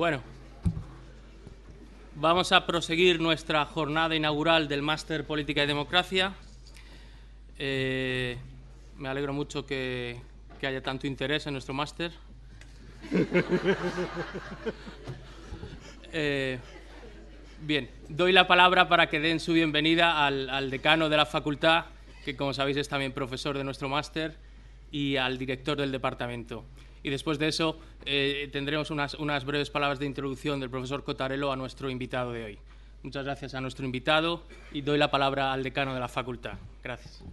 Bueno, vamos a proseguir nuestra jornada inaugural del Máster Política y Democracia. Eh, me alegro mucho que, haya tanto interés en nuestro máster. Eh, bien, doy la palabra para que den su bienvenida al, decano de la facultad, que como sabéis es también profesor de nuestro máster, y al director del departamento y después de eso eh, tendremos unas, unas breves palabras de introducción del profesor Cotarello a nuestro invitado de hoy. Muchas gracias a nuestro invitado y doy la palabra al decano de la facultad. Gracias.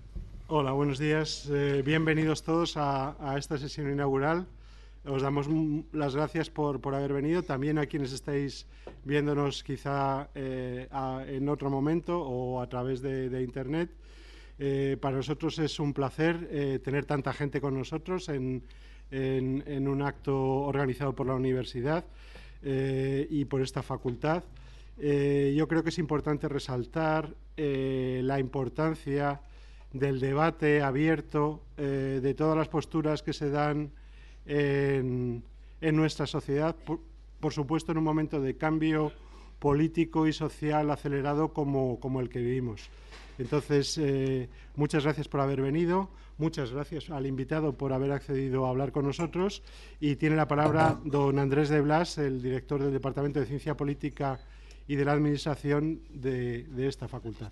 Hola, buenos días. Eh, bienvenidos todos a, esta sesión inaugural. Os damos las gracias por, por, haber venido, también a quienes estáis viéndonos quizá eh, en otro momento o a través de, Internet. para nosotros es un placer tener tanta gente con nosotros en, en, un acto organizado por la universidad eh, y por esta facultad. Eh, yo creo que es importante resaltar eh, la importancia del debate abierto, de todas las posturas que se dan en, nuestra sociedad, por, supuesto en un momento de cambio político y social acelerado como el que vivimos. Entonces, muchas gracias por haber venido. Muchas gracias al invitado por haber accedido a hablar con nosotros y tiene la palabra don Andrés de Blas, el director del Departamento de Ciencia Política y de la Administración de, esta facultad.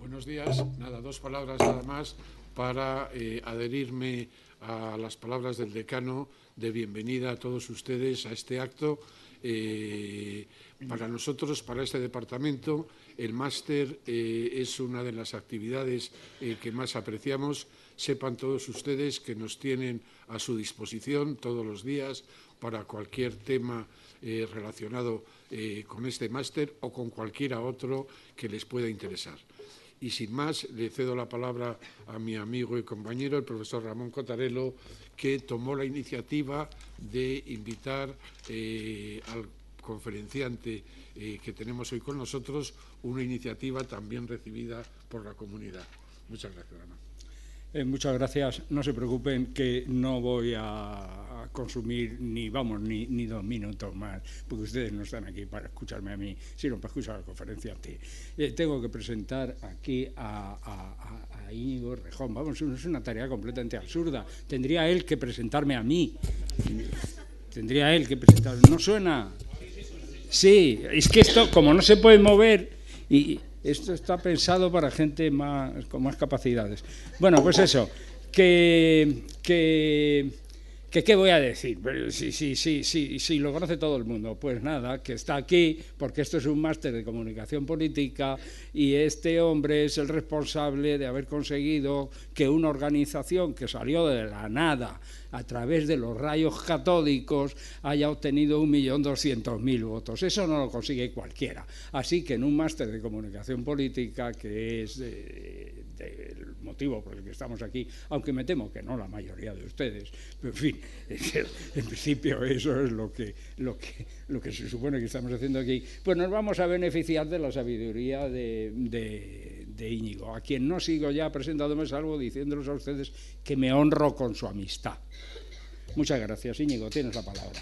Buenos días. Nada, dos palabras nada más para eh, adherirme a las palabras del decano de bienvenida a todos ustedes a este acto. Eh, para nosotros, para este departamento, el máster eh, es una de las actividades eh, que más apreciamos. Sepan todos ustedes que nos tienen a su disposición todos los días para cualquier tema eh, relacionado con este máster o con cualquiera otro que les pueda interesar. Y sin más, le cedo la palabra a mi amigo y compañero, el profesor Ramón Cotarelo, que tomó la iniciativa de invitar al conferenciante eh, que tenemos hoy con nosotros, una iniciativa también recibida por la comunidad. Muchas gracias, Ana. Eh, muchas gracias. No se preocupen que no voy a, consumir ni, vamos, ni, ni, dos minutos más, porque ustedes no están aquí para escucharme a mí, sino para escuchar la conferencia a ti. Eh, tengo que presentar aquí a, a, Rejón. Vamos, es una tarea completamente absurda. Tendría él que presentarme a mí. Tendría él que presentarme. No suena. Sí, es que esto, como no se puede mover, y esto está pensado para gente más, con más capacidades. Bueno, pues eso, que ¿Qué voy a decir? Pero sí, sí, sí, sí, lo conoce todo el mundo. Pues nada, que está aquí porque esto es un máster de comunicación política y este hombre es el responsable de haber conseguido que una organización que salió de la nada a través de los rayos catódicos haya obtenido 1.200.000 votos. Eso no lo consigue cualquiera. Así que en un máster de comunicación política, que es eh, este, el motivo por el que estamos aquí, aunque me temo que no la mayoría de ustedes, pero en fin, en principio eso es lo que, lo que, lo que se supone que estamos haciendo aquí, pues nos vamos a beneficiar de la sabiduría de, de Íñigo, a quien no sigo ya presentándome salvo diciéndoles a ustedes que me honro con su amistad. Muchas gracias, Íñigo, tienes la palabra.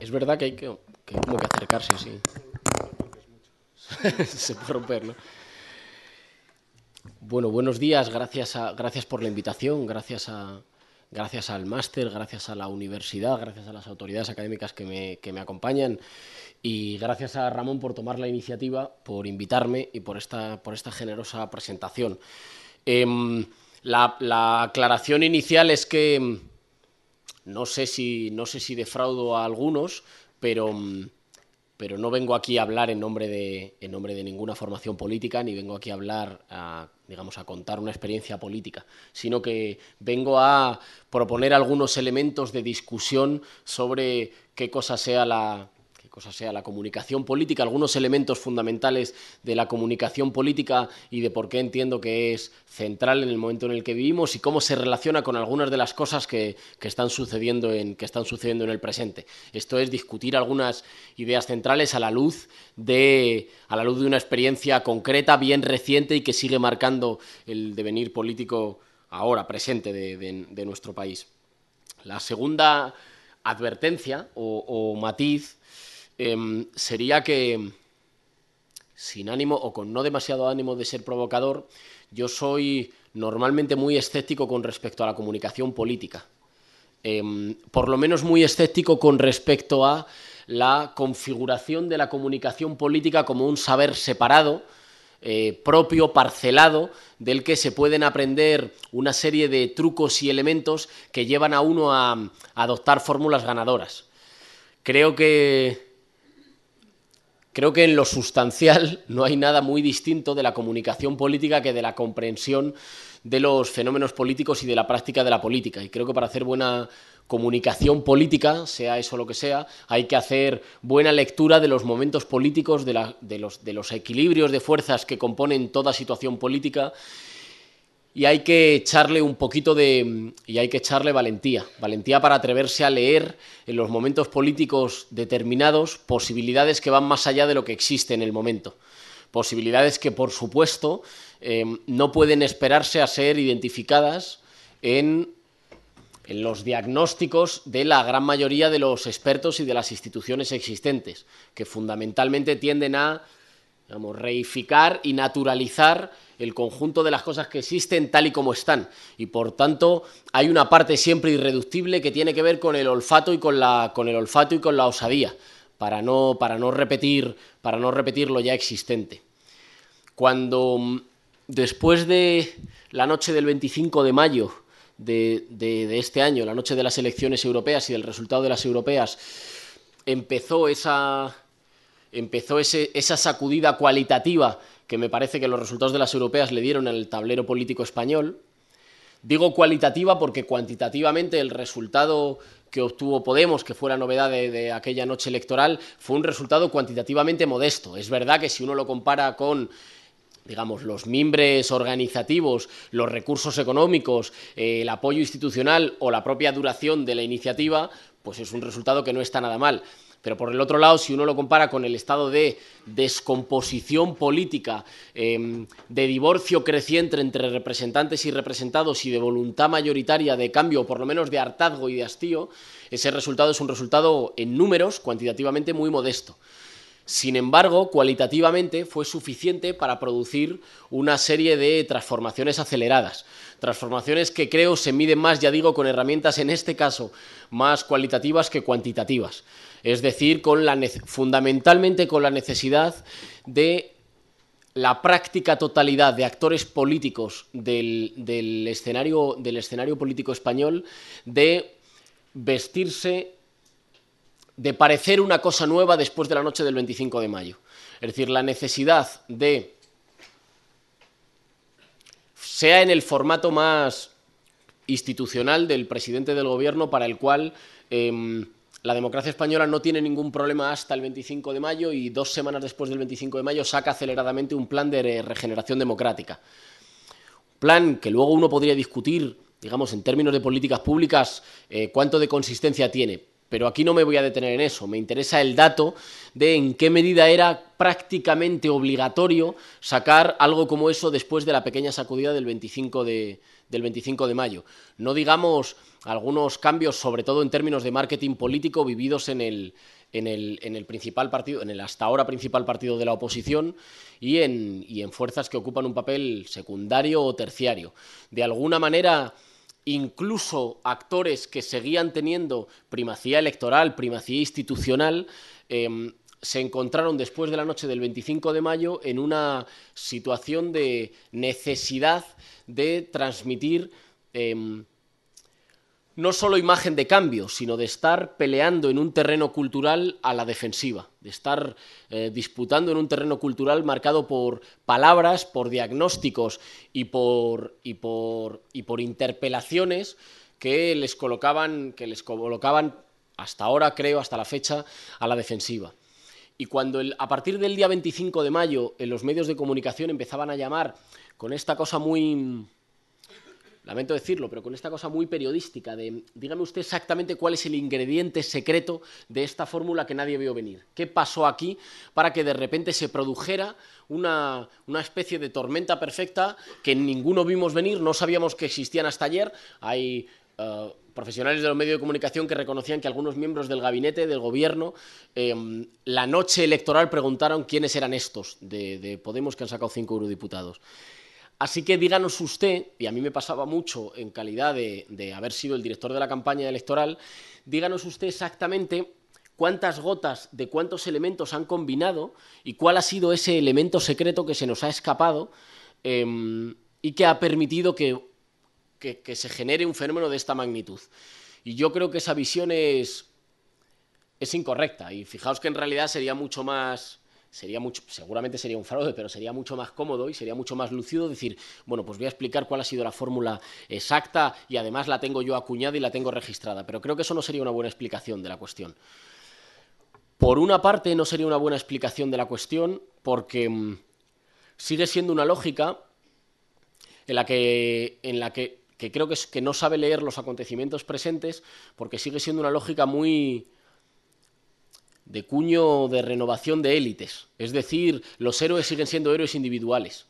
Es verdad que hay que, acercarse, sí. Se puede romper, Bueno, buenos días, gracias, a, gracias por la invitación, gracias, a, gracias al máster, gracias a la universidad, gracias a las autoridades académicas que me, acompañan y gracias a Ramón por tomar la iniciativa, por invitarme y por esta, por esta generosa presentación. Em, la, aclaración inicial es que em, no sé si, no sé si defraudo a algunos, pero, mm, pero no vengo aquí a hablar en nombre de, en nombre de ninguna formación política, ni vengo aquí a hablar, a, digamos, a contar una experiencia política, sino que vengo a proponer algunos elementos de discusión sobre qué cosa sea la, cosa sea la comunicación política, algunos elementos fundamentales de la comunicación política y de por qué entiendo que es central en el momento en el que vivimos y cómo se relaciona con algunas de las cosas que, están, sucediendo en, que están sucediendo en el presente. Esto es discutir algunas ideas centrales a la luz de, a la luz de una experiencia concreta, bien reciente y que sigue marcando el devenir político ahora presente de, nuestro país. La segunda advertencia o matiz Em, sería que, sin ánimo o con no demasiado ánimo de ser provocador, yo soy normalmente muy escéptico con respecto a la comunicación política. Em, por lo menos muy escéptico con respecto a la configuración de la comunicación política como un saber separado, eh, propio, parcelado, del que se pueden aprender una serie de trucos y elementos que llevan a uno a adoptar fórmulas ganadoras. Creo que Creo que en lo sustancial no hay nada muy distinto de la comunicación política que de la comprensión de los fenómenos políticos y de la práctica de la política. Y creo que para hacer buena comunicación política, sea eso lo que sea, hay que hacer buena lectura de los momentos políticos, de, los equilibrios de fuerzas que componen toda situación política y hay que echarle un poquito de mm, y hay que echarle valentía, valentía para atreverse a leer en los momentos políticos determinados posibilidades que van más allá de lo que existe en el momento. Posibilidades que, por supuesto, em, no pueden esperarse a ser identificadas en, en los diagnósticos de la gran mayoría de los expertos y de las instituciones existentes, que fundamentalmente tienden a reificar y naturalizar el conjunto de las cosas que existen tal y como están. Y por tanto, hay una parte siempre irreductible que tiene que ver con el olfato y con la, con el olfato y con la osadía, para no, para no repetir, para no lo ya existente. Cuando mm, después de la noche del 25 de mayo de, este año, la noche de las elecciones europeas y del resultado de las europeas, empezó esa empezó esa sacudida cualitativa que me parece que los resultados de las europeas le dieron al tablero político español. Digo cualitativa porque cuantitativamente el resultado que obtuvo Podemos, que fue la novedad de, aquella noche electoral, fue un resultado cuantitativamente modesto. Es verdad que si uno lo compara con digamos, los mimbres organizativos, los recursos económicos, eh, el apoyo institucional o la propia duración de la iniciativa, pues es un resultado que no está nada mal. Pero por el otro lado, si uno lo compara con el estado de descomposición política, em, de divorcio creciente entre representantes y representados y de voluntad mayoritaria de cambio, por lo menos de hartazgo y de hastío, ese resultado es un resultado en números cuantitativamente muy modesto. Sin embargo, cualitativamente fue suficiente para producir una serie de transformaciones aceleradas. Transformaciones que creo se miden más, ya digo, con herramientas en este caso más cualitativas que cuantitativas. Es decir, con la fundamentalmente con la necesidad de la práctica totalidad de actores políticos del, escenario, del escenario político español de vestirse, de parecer una cosa nueva después de la noche del 25 de mayo. Es decir, la necesidad de, sea en el formato más institucional del presidente del gobierno para el cual... Em, la democracia española no tiene ningún problema hasta el 25 de mayo y dos semanas después del 25 de mayo saca aceleradamente un plan de regeneración democrática. Plan que luego uno podría discutir, digamos, en términos de políticas públicas, eh, cuánto de consistencia tiene. Pero aquí no me voy a detener en eso, me interesa el dato de en qué medida era prácticamente obligatorio sacar algo como eso después de la pequeña sacudida del 25 de, del 25 de mayo. No digamos algunos cambios, sobre todo en términos de marketing político, vividos en el, el, en el principal partido, en el hasta ahora principal partido de la oposición y en, en fuerzas que ocupan un papel secundario o terciario. De alguna manera incluso actores que seguían teniendo primacía electoral, primacía institucional, em, se encontraron después de la noche del 25 de mayo en una situación de necesidad de transmitir em, no solo imagen de cambio, sino de estar peleando en un terreno cultural a la defensiva, de estar eh, disputando en un terreno cultural marcado por palabras, por diagnósticos y por, por, y por interpelaciones que les colocaban, que les colocaban hasta ahora, creo, hasta la fecha, a la defensiva. Y cuando a partir del día 25 de mayo en los medios de comunicación empezaban a llamar con esta cosa muy, lamento decirlo, pero con esta cosa muy periodística de, dígame usted exactamente cuál es el ingrediente secreto de esta fórmula que nadie vio venir. ¿Qué pasó aquí para que de repente se produjera una, especie de tormenta perfecta que ninguno vimos venir, no sabíamos que existían hasta ayer? Hay... Eh, profesionales de los medios de comunicación que reconocían que algunos miembros del gabinete, del gobierno, em, la noche electoral preguntaron quiénes eran estos de, Podemos que han sacado cinco eurodiputados. Así que díganos usted, y a mí me pasaba mucho en calidad de, haber sido el director de la campaña electoral, díganos usted exactamente cuántas gotas de cuántos elementos han combinado y cuál ha sido ese elemento secreto que se nos ha escapado em, y que ha permitido que que, se genere un fenómeno de esta magnitud. Y yo creo que esa visión es, es incorrecta. Y fijaos que en realidad sería mucho más, sería mucho, seguramente sería un fraude, pero sería mucho más cómodo y sería mucho más lucido decir, bueno, pues voy a explicar cuál ha sido la fórmula exacta y además la tengo yo acuñada y la tengo registrada. Pero creo que eso no sería una buena explicación de la cuestión. Por una parte, no sería una buena explicación de la cuestión porque mm, sigue siendo una lógica en la que, en la que que creo que, es, que no sabe leer los acontecimientos presentes porque sigue siendo una lógica muy de cuño de renovación de élites. Es decir, los héroes siguen siendo héroes individuales.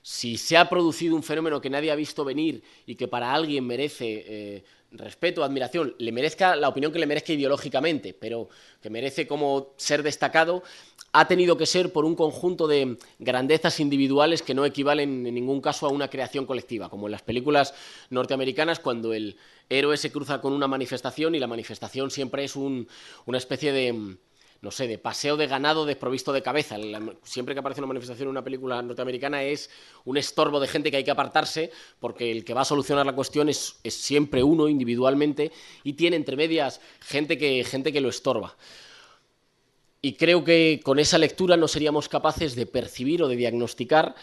Si se ha producido un fenómeno que nadie ha visto venir y que para alguien merece eh, respeto, admiración, le merezca la opinión que le merezca ideológicamente, pero que merece como ser destacado, ha tenido que ser por un conjunto de grandezas individuales que no equivalen en ningún caso a una creación colectiva, como en las películas norteamericanas cuando el héroe se cruza con una manifestación y la manifestación siempre es una especie de no sé, de paseo de ganado desprovisto de cabeza. siempre que aparece una manifestación en una película norteamericana es un estorbo de gente que hay que apartarse porque el que va a solucionar la cuestión es, siempre uno individualmente y tiene entre medias gente que, gente que lo estorba. Y creo que con esa lectura no seríamos capaces de percibir o de diagnosticar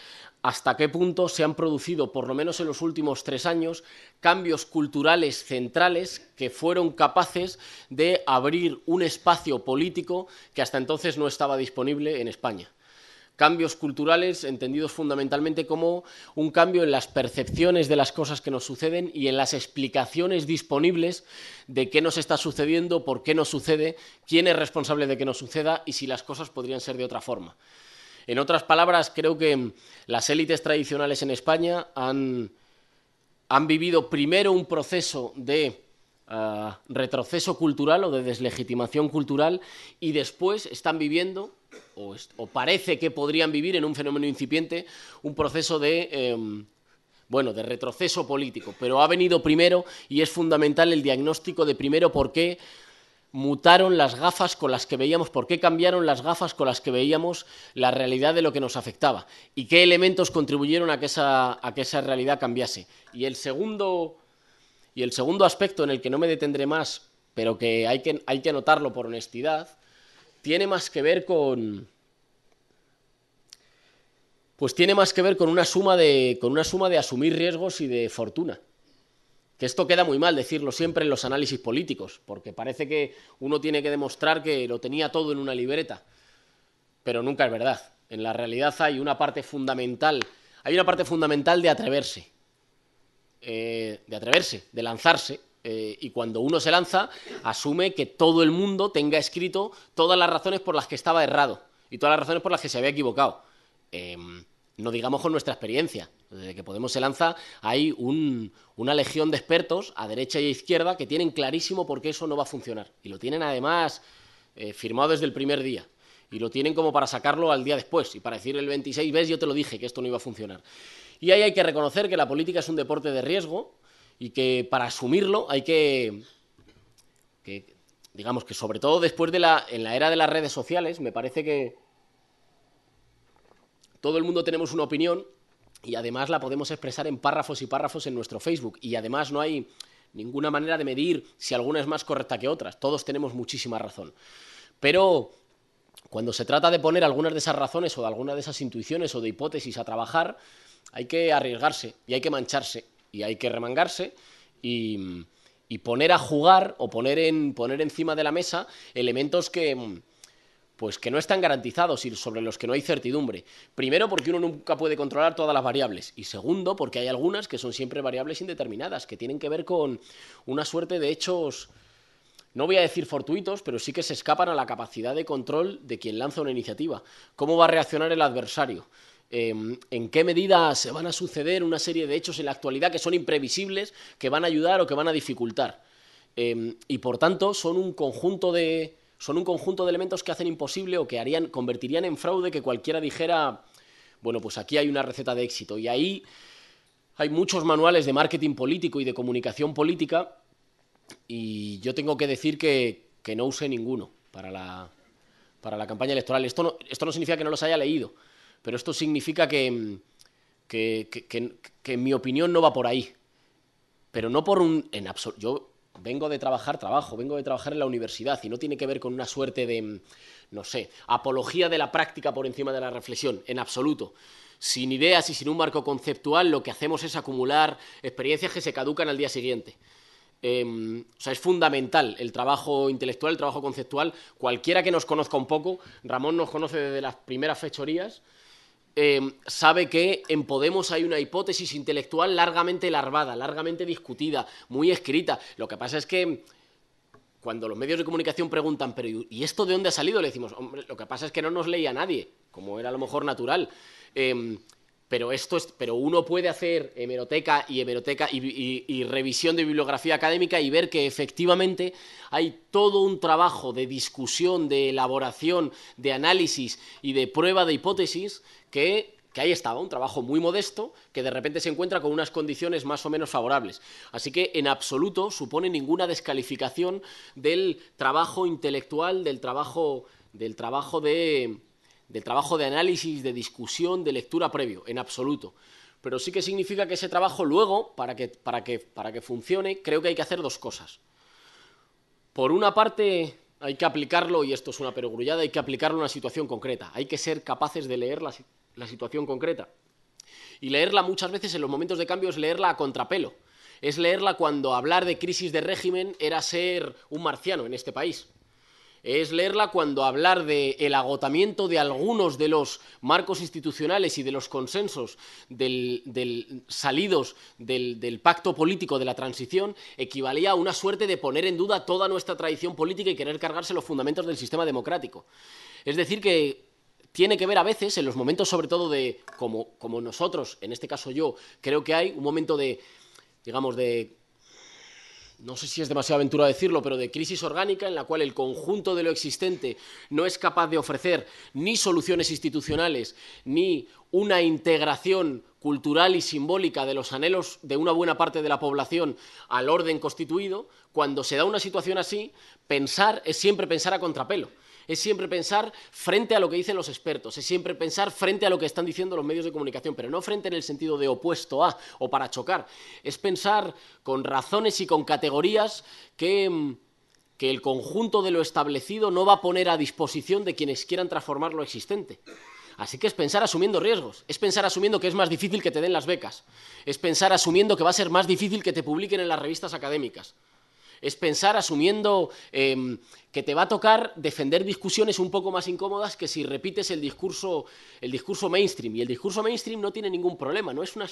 hasta qué punto se han producido, por lo menos en los últimos tres años, cambios culturales centrales que fueron capaces de abrir un espacio político que hasta entonces no estaba disponible en España cambios culturales entendidos fundamentalmente como un cambio en las percepciones de las cosas que nos suceden y en las explicaciones disponibles de qué nos está sucediendo, por qué nos sucede, quién es responsable de que nos suceda y si las cosas podrían ser de otra forma. En otras palabras, creo que las élites tradicionales en España han, han vivido primero un proceso de ah, retroceso cultural o de deslegitimación cultural y después están viviendo, o, parece que podrían vivir en un fenómeno incipiente, un proceso de... Em, bueno, de retroceso político, pero ha venido primero y es fundamental el diagnóstico de primero por qué mutaron las gafas con las que veíamos, por qué cambiaron las gafas con las que veíamos la realidad de lo que nos afectaba y qué elementos contribuyeron a que esa, a que esa realidad cambiase. Y el, segundo, y el segundo aspecto en el que no me detendré más, pero que hay que, hay que anotarlo por honestidad, tiene más que ver con... Pues tiene más que ver con una suma de, con una suma de asumir riesgos y de fortuna que esto queda muy mal decirlo siempre en los análisis políticos, porque parece que uno tiene que demostrar que lo tenía todo en una libreta, pero nunca es verdad. En la realidad hay una parte fundamental, hay una parte fundamental de atreverse, eh, de atreverse, de lanzarse, eh, y cuando uno se lanza, asume que todo el mundo tenga escrito todas las razones por las que estaba errado y todas las razones por las que se había equivocado. Em, no digamos con nuestra experiencia. Desde que Podemos se lanza hay una legión de expertos a derecha y a izquierda que tienen clarísimo por qué eso no va a funcionar. Y lo tienen además eh, firmado desde el primer día. Y lo tienen como para sacarlo al día después y para decir el 26, ves, yo te lo dije que esto no iba a funcionar. Y ahí hay que reconocer que la política es un deporte de riesgo y que para asumirlo hay que, que digamos que sobre todo después de la, en la era de las redes sociales, me parece que, todo el mundo tenemos una opinión y además la podemos expresar en párrafos y párrafos en nuestro Facebook. Y además no hay ninguna manera de medir si alguna es más correcta que otras. Todos tenemos muchísima razón. Pero cuando se trata de poner algunas de esas razones o de algunas de esas intuiciones o de hipótesis a trabajar, hay que arriesgarse y hay que mancharse y hay que remangarse y, poner a jugar o poner, en, poner encima de la mesa elementos que pues que no están garantizados y sobre los que no hay certidumbre. Primero, porque uno nunca puede controlar todas las variables. Y segundo, porque hay algunas que son siempre variables indeterminadas, que tienen que ver con una suerte de hechos, no voy a decir fortuitos, pero sí que se escapan a la capacidad de control de quien lanza una iniciativa. ¿Cómo va a reaccionar el adversario? Em, en qué medida se van a suceder una serie de hechos en la actualidad que son imprevisibles, que van a ayudar o que van a dificultar. Em, y por tanto, son un conjunto de, son un conjunto de elementos que hacen imposible o que harían, convertirían en fraude que cualquiera dijera, bueno, pues aquí hay una receta de éxito. Y ahí hay muchos manuales de marketing político y de comunicación política y yo tengo que decir que, no usé ninguno para la, para la campaña electoral. Esto no, esto no significa que no los haya leído, pero esto significa que, en mi opinión no va por ahí. Pero no por un... En yo vengo de trabajar, trabajo, vengo de trabajar en la universidad y no tiene que ver con una suerte de, mm, no sé, apología de la práctica por encima de la reflexión, en absoluto. Sin ideas y sin un marco conceptual, lo que hacemos es acumular experiencias que se caducan al día siguiente. Em, o sea, es fundamental el trabajo intelectual, el trabajo conceptual. Cualquiera que nos conozca un poco, Ramón nos conoce desde las primeras fechorías, Em, sabe que en Podemos hay una hipótesis intelectual largamente larvada, largamente discutida, muy escrita. Lo que pasa es que cuando los medios de comunicación preguntan, pero ¿y esto de dónde ha salido? Le decimos, hombre, lo que pasa es que no nos leía nadie, como era a lo mejor natural. Em, pero esto es, pero uno puede hacer hemeroteca y hemeroteca y, revisión de bibliografía académica y ver que efectivamente hay todo un trabajo de discusión, de elaboración, de análisis y de prueba de hipótesis que, que ahí estaba, un trabajo muy modesto, que de repente se encuentra con unas condiciones más o menos favorables. Así que en absoluto supone ninguna descalificación del trabajo intelectual, del trabajo, del trabajo de, del trabajo de análisis, de discusión, de lectura previo, en absoluto. Pero sí que significa que ese trabajo luego, para que, para que, para que funcione, creo que hay que hacer dos cosas. Por una parte, hay que aplicarlo, y esto es una perogrullada, hay que aplicarlo a una situación concreta. Hay que ser capaces de leer la, la situación concreta. Y leerla muchas veces en los momentos de cambio es leerla a contrapelo. Es leerla cuando hablar de crisis de régimen era ser un marciano en este país es leerla cuando hablar de el agotamiento de algunos de los marcos institucionales y de los consensos del, salidos del, pacto político de la transición equivalía a una suerte de poner en duda toda nuestra tradición política y querer cargarse los fundamentos del sistema democrático. Es decir, que tiene que ver a veces, en los momentos sobre todo de, como, como nosotros, en este caso yo, creo que hay un momento de, digamos, de no sé si es demasiado aventura decirlo, pero de crisis orgánica en la cual el conjunto de lo existente no es capaz de ofrecer ni soluciones institucionales, ni una integración cultural y simbólica de los anhelos de una buena parte de la población al orden constituido, cuando se da una situación así, pensar es siempre pensar a contrapelo. Es siempre pensar frente a lo que dicen los expertos, es siempre pensar frente a lo que están diciendo los medios de comunicación, pero no frente en el sentido de opuesto a o para chocar. Es pensar con razones y con categorías mm, que el conjunto de lo establecido no va a poner a disposición de quienes quieran transformar lo existente. Así que es pensar asumiendo riesgos, es pensar asumiendo que es más difícil que te den las becas, es pensar asumiendo que va a ser más difícil que te publiquen en las revistas académicas, es pensar asumiendo em, que te va a tocar defender discusiones un poco más incómodas que si repites el discurso, el discurso mainstream. Y el discurso mainstream no tiene ningún problema, no es, una,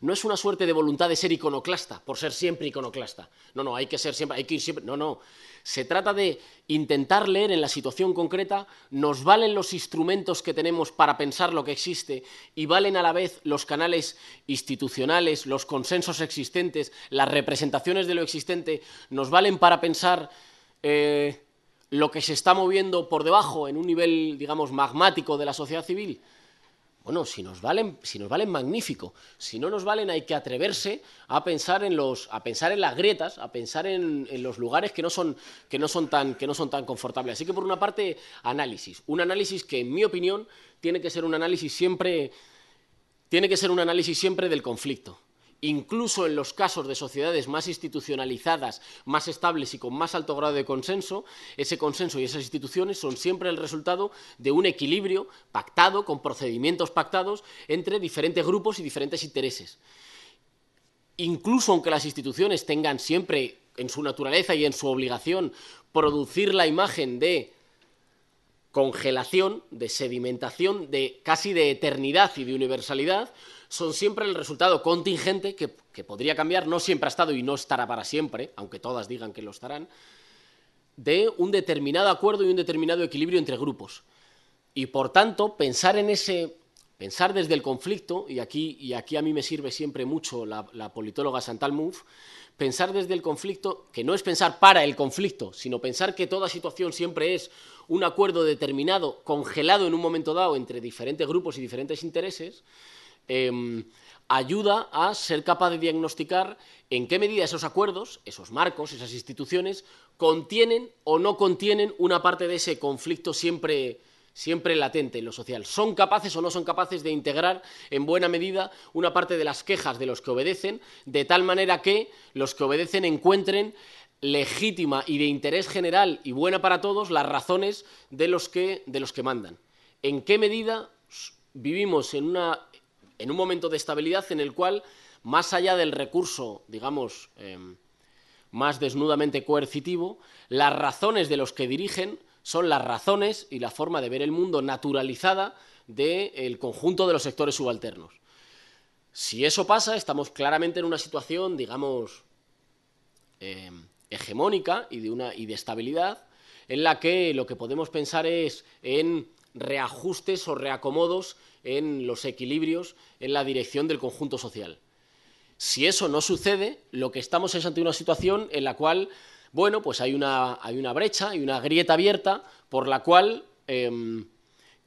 no es una suerte de voluntad de ser iconoclasta, por ser siempre iconoclasta. No, no, hay que ser siempre, hay que ir siempre. No, no. Se trata de intentar leer en la situación concreta, nos valen los instrumentos que tenemos para pensar lo que existe y valen a la vez los canales institucionales, los consensos existentes, las representaciones de lo existente, nos valen para pensar. Eh, lo que se está moviendo por debajo en un nivel, digamos, magmático de la sociedad civil, bueno, si nos valen, si nos valen magnífico. Si no nos valen, hay que atreverse a pensar en los, a pensar en las grietas, a pensar en, los lugares que no son, que no son tan, que no son tan confortables. Así que por una parte, análisis, un análisis que, en mi opinión, tiene que ser un análisis siempre, tiene que ser un análisis siempre del conflicto incluso en los casos de sociedades más institucionalizadas, más estables y con más alto grado de consenso, ese consenso y esas instituciones son siempre el resultado de un equilibrio pactado, con procedimientos pactados, entre diferentes grupos y diferentes intereses. Incluso aunque las instituciones tengan siempre en su naturaleza y en su obligación producir la imagen de congelación, de sedimentación, de casi de eternidad y de universalidad, son siempre el resultado contingente que, podría cambiar, no siempre ha estado y no estará para siempre, aunque todas digan que lo estarán, de un determinado acuerdo y un determinado equilibrio entre grupos. Y por tanto, pensar en ese pensar desde el conflicto, y aquí, y aquí a mí me sirve siempre mucho la, politóloga Santal pensar desde el conflicto, que no es pensar para el conflicto, sino pensar que toda situación siempre es un acuerdo determinado, congelado en un momento dado entre diferentes grupos y diferentes intereses, Em, ayuda a ser capaz de diagnosticar en qué medida esos acuerdos, esos marcos, esas instituciones, contienen o no contienen una parte de ese conflicto siempre, siempre latente en lo social. ¿Son capaces o no son capaces de integrar en buena medida una parte de las quejas de los que obedecen, de tal manera que los que obedecen encuentren legítima y de interés general y buena para todos las razones de los que, de los que mandan? ¿En qué medida vivimos en una en un momento de estabilidad en el cual, más allá del recurso, digamos, em, más desnudamente coercitivo, las razones de los que dirigen son las razones y la forma de ver el mundo naturalizada del conjunto de los sectores subalternos. Si eso pasa, estamos claramente en una situación, digamos, em, hegemónica y de, una, y de estabilidad, en la que lo que podemos pensar es en reajustes o reacomodos en los equilibrios, en la dirección del conjunto social. Si eso no sucede, lo que estamos es ante una situación en la cual, bueno, pues hay una, brecha, hay una grieta abierta por la cual em,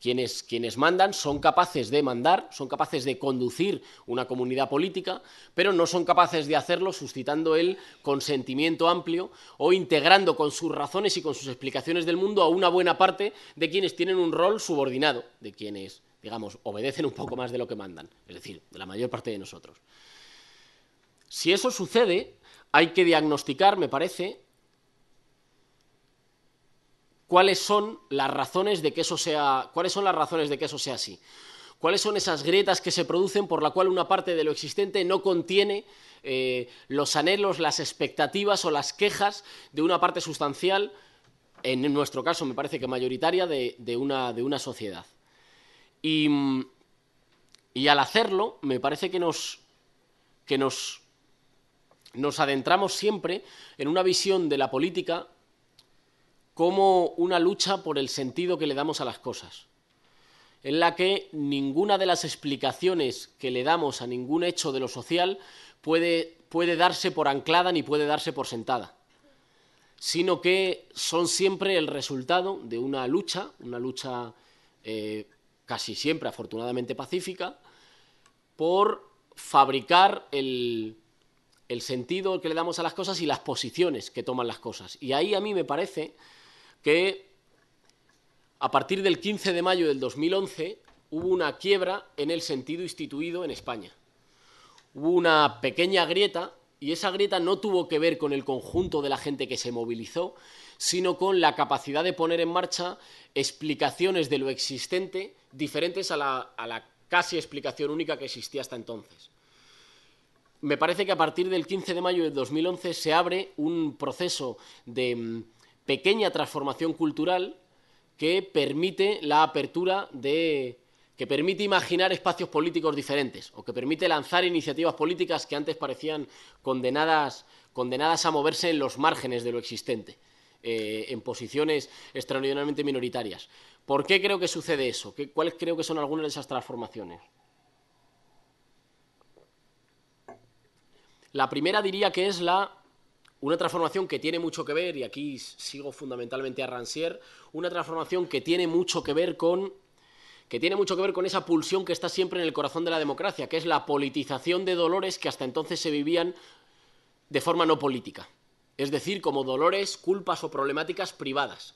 quienes, quienes mandan son capaces de mandar, son capaces de conducir una comunidad política, pero no son capaces de hacerlo suscitando el consentimiento amplio o integrando con sus razones y con sus explicaciones del mundo a una buena parte de quienes tienen un rol subordinado, de quienes digamos, obedecen un poco más de lo que mandan, es decir, de la mayor parte de nosotros. Si eso sucede, hay que diagnosticar, me parece, cuáles son las razones de que eso sea, cuáles son las razones de que eso sea así. ¿Cuáles son esas grietas que se producen por la cual una parte de lo existente no contiene eh, los anhelos, las expectativas o las quejas de una parte sustancial, en nuestro caso me parece que mayoritaria, de, una, de una sociedad? Mm, y, al hacerlo, me parece que nos, que nos, nos adentramos siempre en una visión de la política como una lucha por el sentido que le damos a las cosas, en la que ninguna de las explicaciones que le damos a ningún hecho de lo social puede, puede darse por anclada ni puede darse por sentada sino que son siempre el resultado de una lucha, una lucha eh, casi siempre afortunadamente pacífica, por fabricar el, sentido que le damos a las cosas y las posiciones que toman las cosas. Y ahí a mí me parece que a partir del 15 de mayo del 2011 hubo una quiebra en el sentido instituido en España. Hubo una pequeña grieta y esa grieta no tuvo que ver con el conjunto de la gente que se movilizó, sino con la capacidad de poner en marcha explicaciones de lo existente diferentes a la, casi explicación única que existía hasta entonces. Me parece que a partir del 15 de mayo de 2011 se abre un proceso de mm, pequeña transformación cultural que permite la apertura de que permite imaginar espacios políticos diferentes o que permite lanzar iniciativas políticas que antes parecían condenadas a moverse en los márgenes de lo existente. Eh, en posiciones extraordinariamente minoritarias. ¿Por qué creo que sucede eso? ¿Cuáles creo que son algunas de esas transformaciones? La primera diría que es la una transformación que tiene mucho que ver, y aquí sigo fundamentalmente a Rancière, una transformación que tiene mucho que ver con que tiene mucho que ver con esa pulsión que está siempre en el corazón de la democracia, que es la politización de dolores que hasta entonces se vivían de forma no política es decir, como dolores, culpas o problemáticas privadas,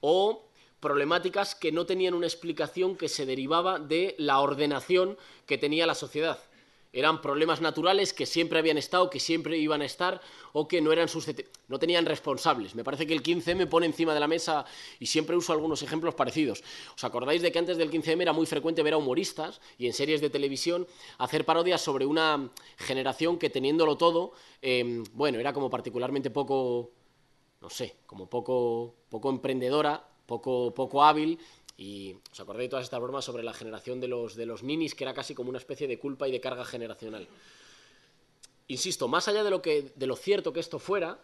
o problemáticas que no tenían una explicación que se derivaba de la ordenación que tenía la sociedad. Eran problemas naturales que siempre habían estado, que siempre iban a estar o que no eran no tenían responsables. Me parece que el 15M pone encima de la mesa y siempre uso algunos ejemplos parecidos. ¿Os acordáis de que antes del 15M era muy frecuente ver a humoristas y en series de televisión hacer parodias sobre una generación que teniéndolo todo, em, bueno, era como particularmente poco no sé, como poco poco emprendedora, poco poco hábil y os acordáis todas estas bromas sobre la generación de los, de ninis, que era casi como una especie de culpa y de carga generacional. Insisto, más allá de lo, que, de lo cierto que esto fuera,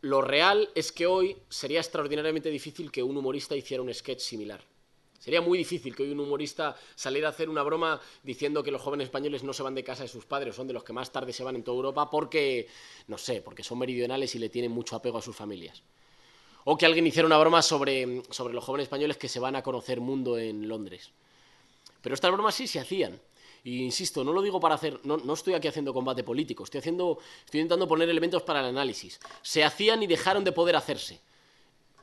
lo real es que hoy sería extraordinariamente difícil que un humorista hiciera un sketch similar. Sería muy difícil que hoy un humorista saliera a hacer una broma diciendo que los jóvenes españoles no se van de casa de sus padres, son de los que más tarde se van en toda Europa porque, no sé, porque son meridionales y le tienen mucho apego a sus familias. O que alguien hiciera una broma sobre, sobre los jóvenes españoles que se van a conocer mundo en Londres. Pero estas bromas sí se hacían. Y insisto, no lo digo para hacer, no, no, estoy aquí haciendo combate político, estoy, haciendo, estoy intentando poner elementos para el análisis. Se hacían y dejaron de poder hacerse.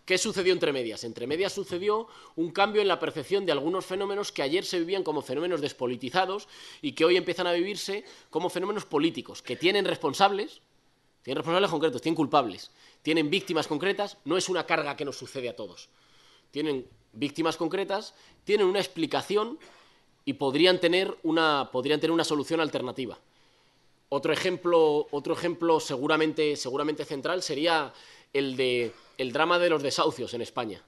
¿Qué sucedió entre medias? Entre medias sucedió un cambio en la percepción de algunos fenómenos que ayer se vivían como fenómenos despolitizados y que hoy empiezan a vivirse como fenómenos políticos, que tienen responsables, tienen responsables concretos, tienen culpables, tienen víctimas concretas, no es una carga que nos sucede a todos. Tienen víctimas concretas, tienen una explicación y podrían tener una, podrían tener una solución alternativa. Otro ejemplo, otro ejemplo seguramente, seguramente central sería el, de, el drama de los desahucios en España.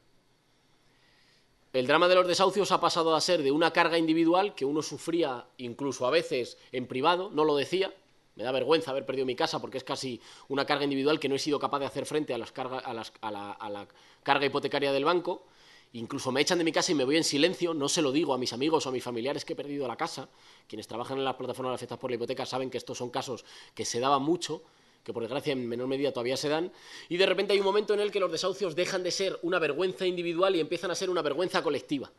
El drama de los desahucios ha pasado a ser de una carga individual que uno sufría incluso a veces en privado, no lo decía, me da vergüenza haber perdido mi casa porque es casi una carga individual que no he sido capaz de hacer frente a, las a, la, la carga hipotecaria del banco. Incluso me echan de mi casa y me voy en silencio, no se lo digo a mis amigos o a mis familiares que he perdido la casa. Quienes trabajan en las plataformas afectadas por la hipoteca saben que estos son casos que se daban mucho, que por desgracia en menor medida todavía se dan, y de repente hay un momento en el que los desahucios dejan de ser una vergüenza individual y empiezan a ser una vergüenza colectiva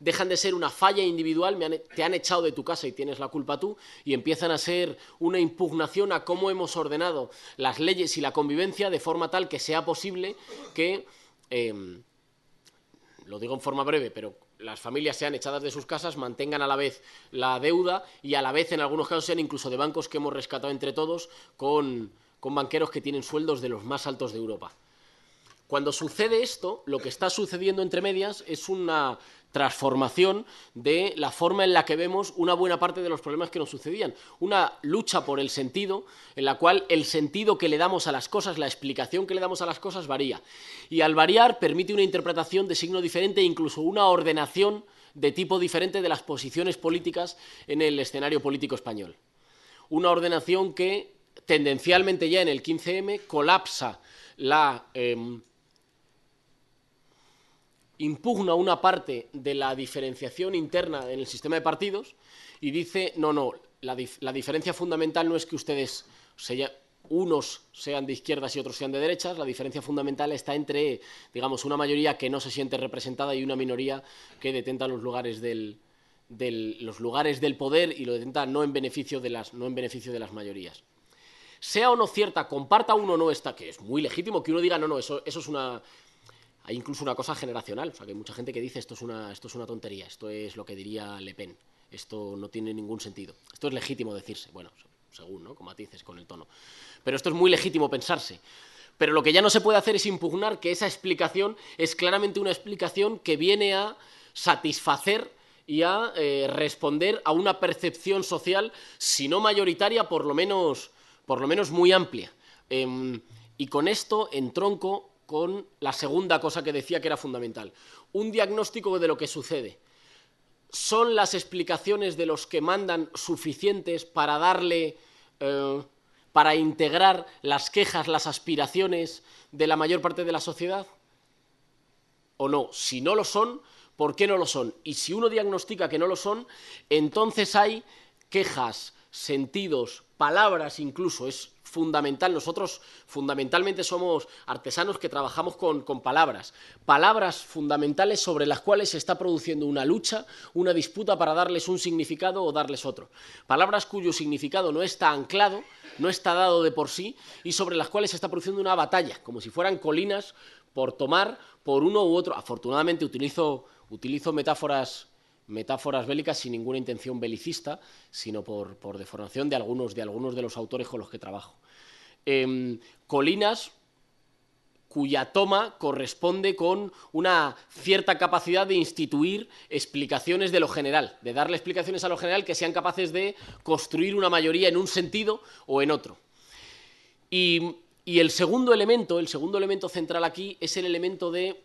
dejan de ser una falla individual, e, te han echado de tu casa y tienes la culpa tú, y empiezan a ser una impugnación a cómo hemos ordenado las leyes y la convivencia de forma tal que sea posible que, em, lo digo en forma breve, pero las familias sean echadas de sus casas, mantengan a la vez la deuda y a la vez en algunos casos sean incluso de bancos que hemos rescatado entre todos con banqueros que tienen sueldos de los más altos de Europa. Cuando sucede esto, lo que está sucediendo entre medias es una transformación de la forma en la que vemos una buena parte de los problemas que nos sucedían. Una lucha por el sentido, en la cual el sentido que le damos a las cosas, la explicación que le damos a las cosas varía. Y al variar permite una interpretación de signo diferente e incluso una ordenación de tipo diferente de las posiciones políticas en el escenario político español. Una ordenación que tendencialmente ya en el 15M colapsa la em, impugna una parte de la diferenciación interna en el sistema de partidos y dice, no, no, la, diferencia fundamental no es que ustedes unos sean de izquierdas y otros sean de derechas, la diferencia fundamental está entre, digamos, una mayoría que no se siente representada y una minoría que detenta los lugares del, los lugares del poder y lo detenta no en, beneficio de las, no en beneficio de las mayorías. Sea o no cierta, comparta uno o no esta, que es muy legítimo que uno diga, no, no, eso, eso es una hay incluso una cosa generacional, o sea, que hay mucha gente que dice esto es una, esto es una tontería, esto es lo que diría Le Pen, esto no tiene ningún sentido. Esto es legítimo decirse, bueno, según, ¿no? matices con el tono. Pero esto es muy legítimo pensarse. Pero lo que ya no se puede hacer es impugnar que esa explicación es claramente una explicación que viene a satisfacer y a eh, responder a una percepción social, si no mayoritaria, por lo menos, por lo menos muy amplia. Em, y con esto en tronco con la segunda cosa que decía que era fundamental, un diagnóstico de lo que sucede. ¿Son las explicaciones de los que mandan suficientes para darle, eh, para integrar las quejas, las aspiraciones de la mayor parte de la sociedad? ¿O no? Si no lo son, ¿por qué no lo son? Y si uno diagnostica que no lo son, entonces hay quejas, sentidos, palabras incluso. Es fundamental. Nosotros fundamentalmente somos artesanos que trabajamos con, palabras. Palabras fundamentales sobre las cuales se está produciendo una lucha, una disputa para darles un significado o darles otro. Palabras cuyo significado no está anclado, no está dado de por sí y sobre las cuales se está produciendo una batalla, como si fueran colinas por tomar por uno u otro. Afortunadamente utilizo, utilizo metáforas metáforas bélicas sin ninguna intención belicista, sino por, deformación de algunos, de algunos de los autores con los que trabajo. Em, colinas cuya toma corresponde con una cierta capacidad de instituir explicaciones de lo general, de darle explicaciones a lo general que sean capaces de construir una mayoría en un sentido o en otro. Y, el segundo elemento, el segundo elemento central aquí es el elemento de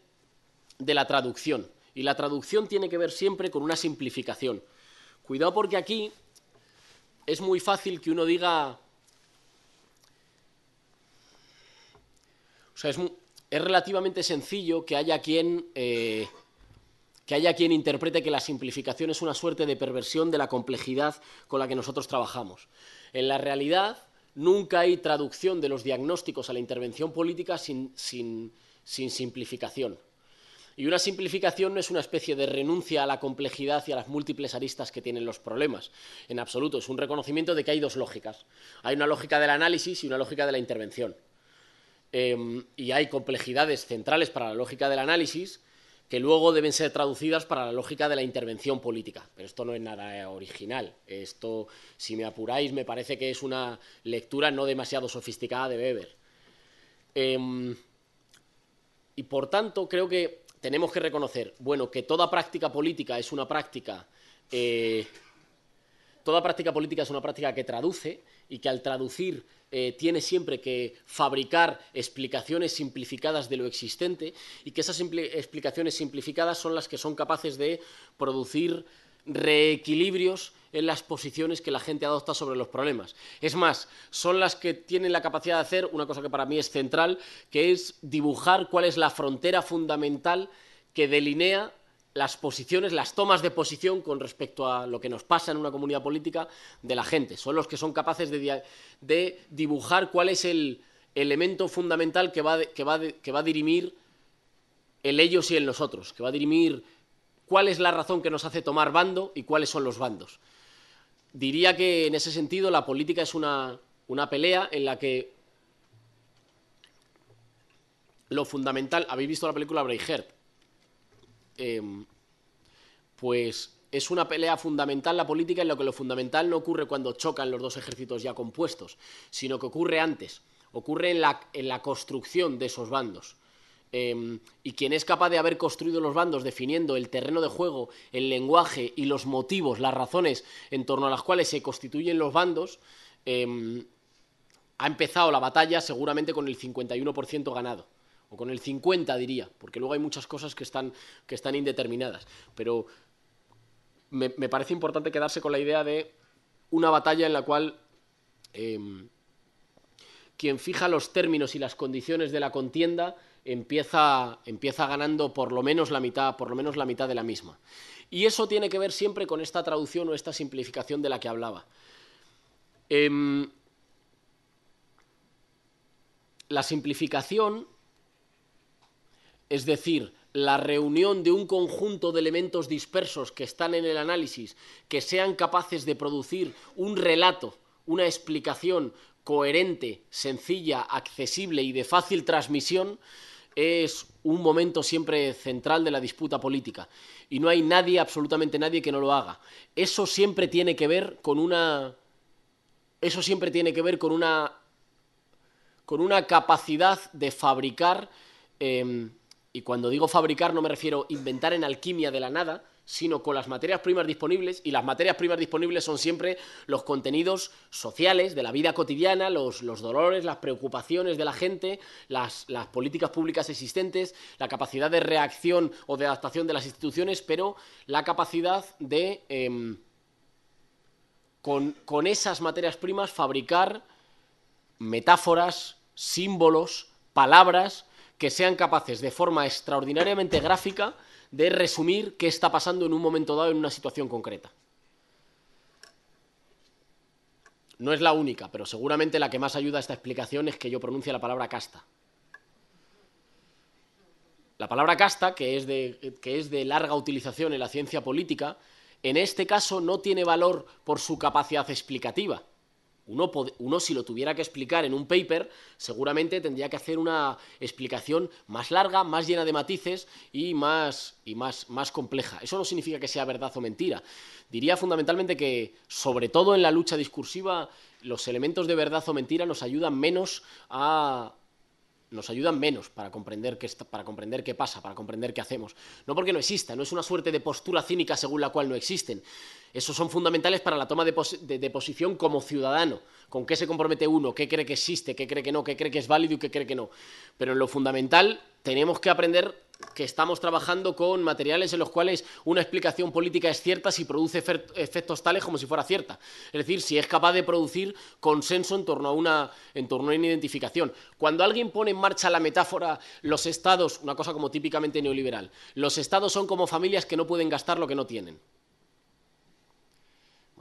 la traducción. Y la traducción tiene que ver siempre con una simplificación. Cuidado porque aquí es muy fácil que uno diga... O sea, es, relativamente sencillo que haya quien... Eh, que haya quien interprete que la simplificación es una suerte de perversión de la complejidad con la que nosotros trabajamos. En la realidad, nunca hay traducción de los diagnósticos a la intervención política sin simplificación. Y una simplificación no es una especie de renuncia a la complejidad y a las múltiples aristas que tienen los problemas. En absoluto, es un reconocimiento de que hay dos lógicas. Hay una lógica del análisis y una lógica de la intervención. Em, y hay complejidades centrales para la lógica del análisis que luego deben ser traducidas para la lógica de la intervención política. Pero esto no es nada eh, original. Esto, si me apuráis, me parece que es una lectura no demasiado sofisticada de Weber. Em, y por tanto, creo que tenemos que reconocer, bueno, que toda práctica política es una práctica, eh, toda práctica política es una práctica que traduce y que al traducir eh, tiene siempre que fabricar explicaciones simplificadas de lo existente y que esas explicaciones simplificadas son las que son capaces de producir reequilibrios en las posiciones que la gente adopta sobre los problemas. Es más, son las que tienen la capacidad de hacer una cosa que para mí es central, que es dibujar cuál es la frontera fundamental que delinea las posiciones, las tomas de posición con respecto a lo que nos pasa en una comunidad política de la gente. Son los que son capaces de, dibujar cuál es el elemento fundamental que va, que, va que va a dirimir el ellos y el nosotros, que va a dirimir cuál es la razón que nos hace tomar bando y cuáles son los bandos. Diría que en ese sentido la política es una, pelea en la que lo fundamental, habéis visto la película Braveheart, em, pues es una pelea fundamental la política en la que lo fundamental no ocurre cuando chocan los dos ejércitos ya compuestos, sino que ocurre antes, ocurre en la construcción de esos bandos. Em, y quien es capaz de haber construido los bandos definiendo el terreno de juego, el lenguaje y los motivos, las razones en torno a las cuales se constituyen los bandos, em, ha empezado la batalla seguramente con el 51% ganado. O con el 50 diría, porque luego hay muchas cosas que están, indeterminadas. Pero me, parece importante quedarse con la idea de una batalla en la cual em, quien fija los términos y las condiciones de la contienda empieza, empieza ganando por lo menos la mitad, por lo menos la mitad de la misma. Y eso tiene que ver siempre con esta traducción o esta simplificación de la que hablaba. Em, la simplificación, es decir, la reunión de un conjunto de elementos dispersos que están en el análisis, que sean capaces de producir un relato, una explicación, coherente, sencilla, accesible y de fácil transmisión es un momento siempre central de la disputa política. Y no hay nadie, absolutamente nadie, que no lo haga. Eso siempre tiene que ver con una. Eso siempre tiene que ver con una. con una capacidad de fabricar. Em, y cuando digo fabricar no me refiero a inventar en alquimia de la nada, sino con las materias primas disponibles, y las materias primas disponibles son siempre los contenidos sociales de la vida cotidiana, los, dolores, las preocupaciones de la gente, las, políticas públicas existentes, la capacidad de reacción o de adaptación de las instituciones, pero la capacidad de, em, con esas materias primas, fabricar metáforas, símbolos, palabras que sean capaces de forma extraordinariamente gráfica de resumir qué está pasando en un momento dado en una situación concreta. No es la única, pero seguramente la que más ayuda a esta explicación es que yo pronuncie la palabra casta. La palabra casta, que es, de, que es de larga utilización en la ciencia política, en este caso no tiene valor por su capacidad explicativa, uno, si lo tuviera que explicar en un paper, seguramente tendría que hacer una explicación más larga, más llena de matices y más, y más, más compleja. Eso no significa que sea verdad o mentira. Diría fundamentalmente que, sobre todo en la lucha discursiva, los elementos de verdad o mentira nos ayudan menos a, nos ayudan menos para comprender, qué para comprender qué pasa, para comprender qué hacemos. No porque no exista, no es una suerte de postura cínica según la cual no existen, esos son fundamentales para la toma de, posición como ciudadano. ¿Con qué se compromete uno? ¿Qué cree que existe? ¿Qué cree que no? ¿Qué cree que es válido y qué cree que no? Pero en lo fundamental tenemos que aprender que estamos trabajando con materiales en los cuales una explicación política es cierta si produce efectos tales como si fuera cierta. Es decir, si es capaz de producir consenso en torno a una, en torno a una identificación. Cuando alguien pone en marcha la metáfora los estados, una cosa como típicamente neoliberal, los estados son como familias que no pueden gastar lo que no tienen.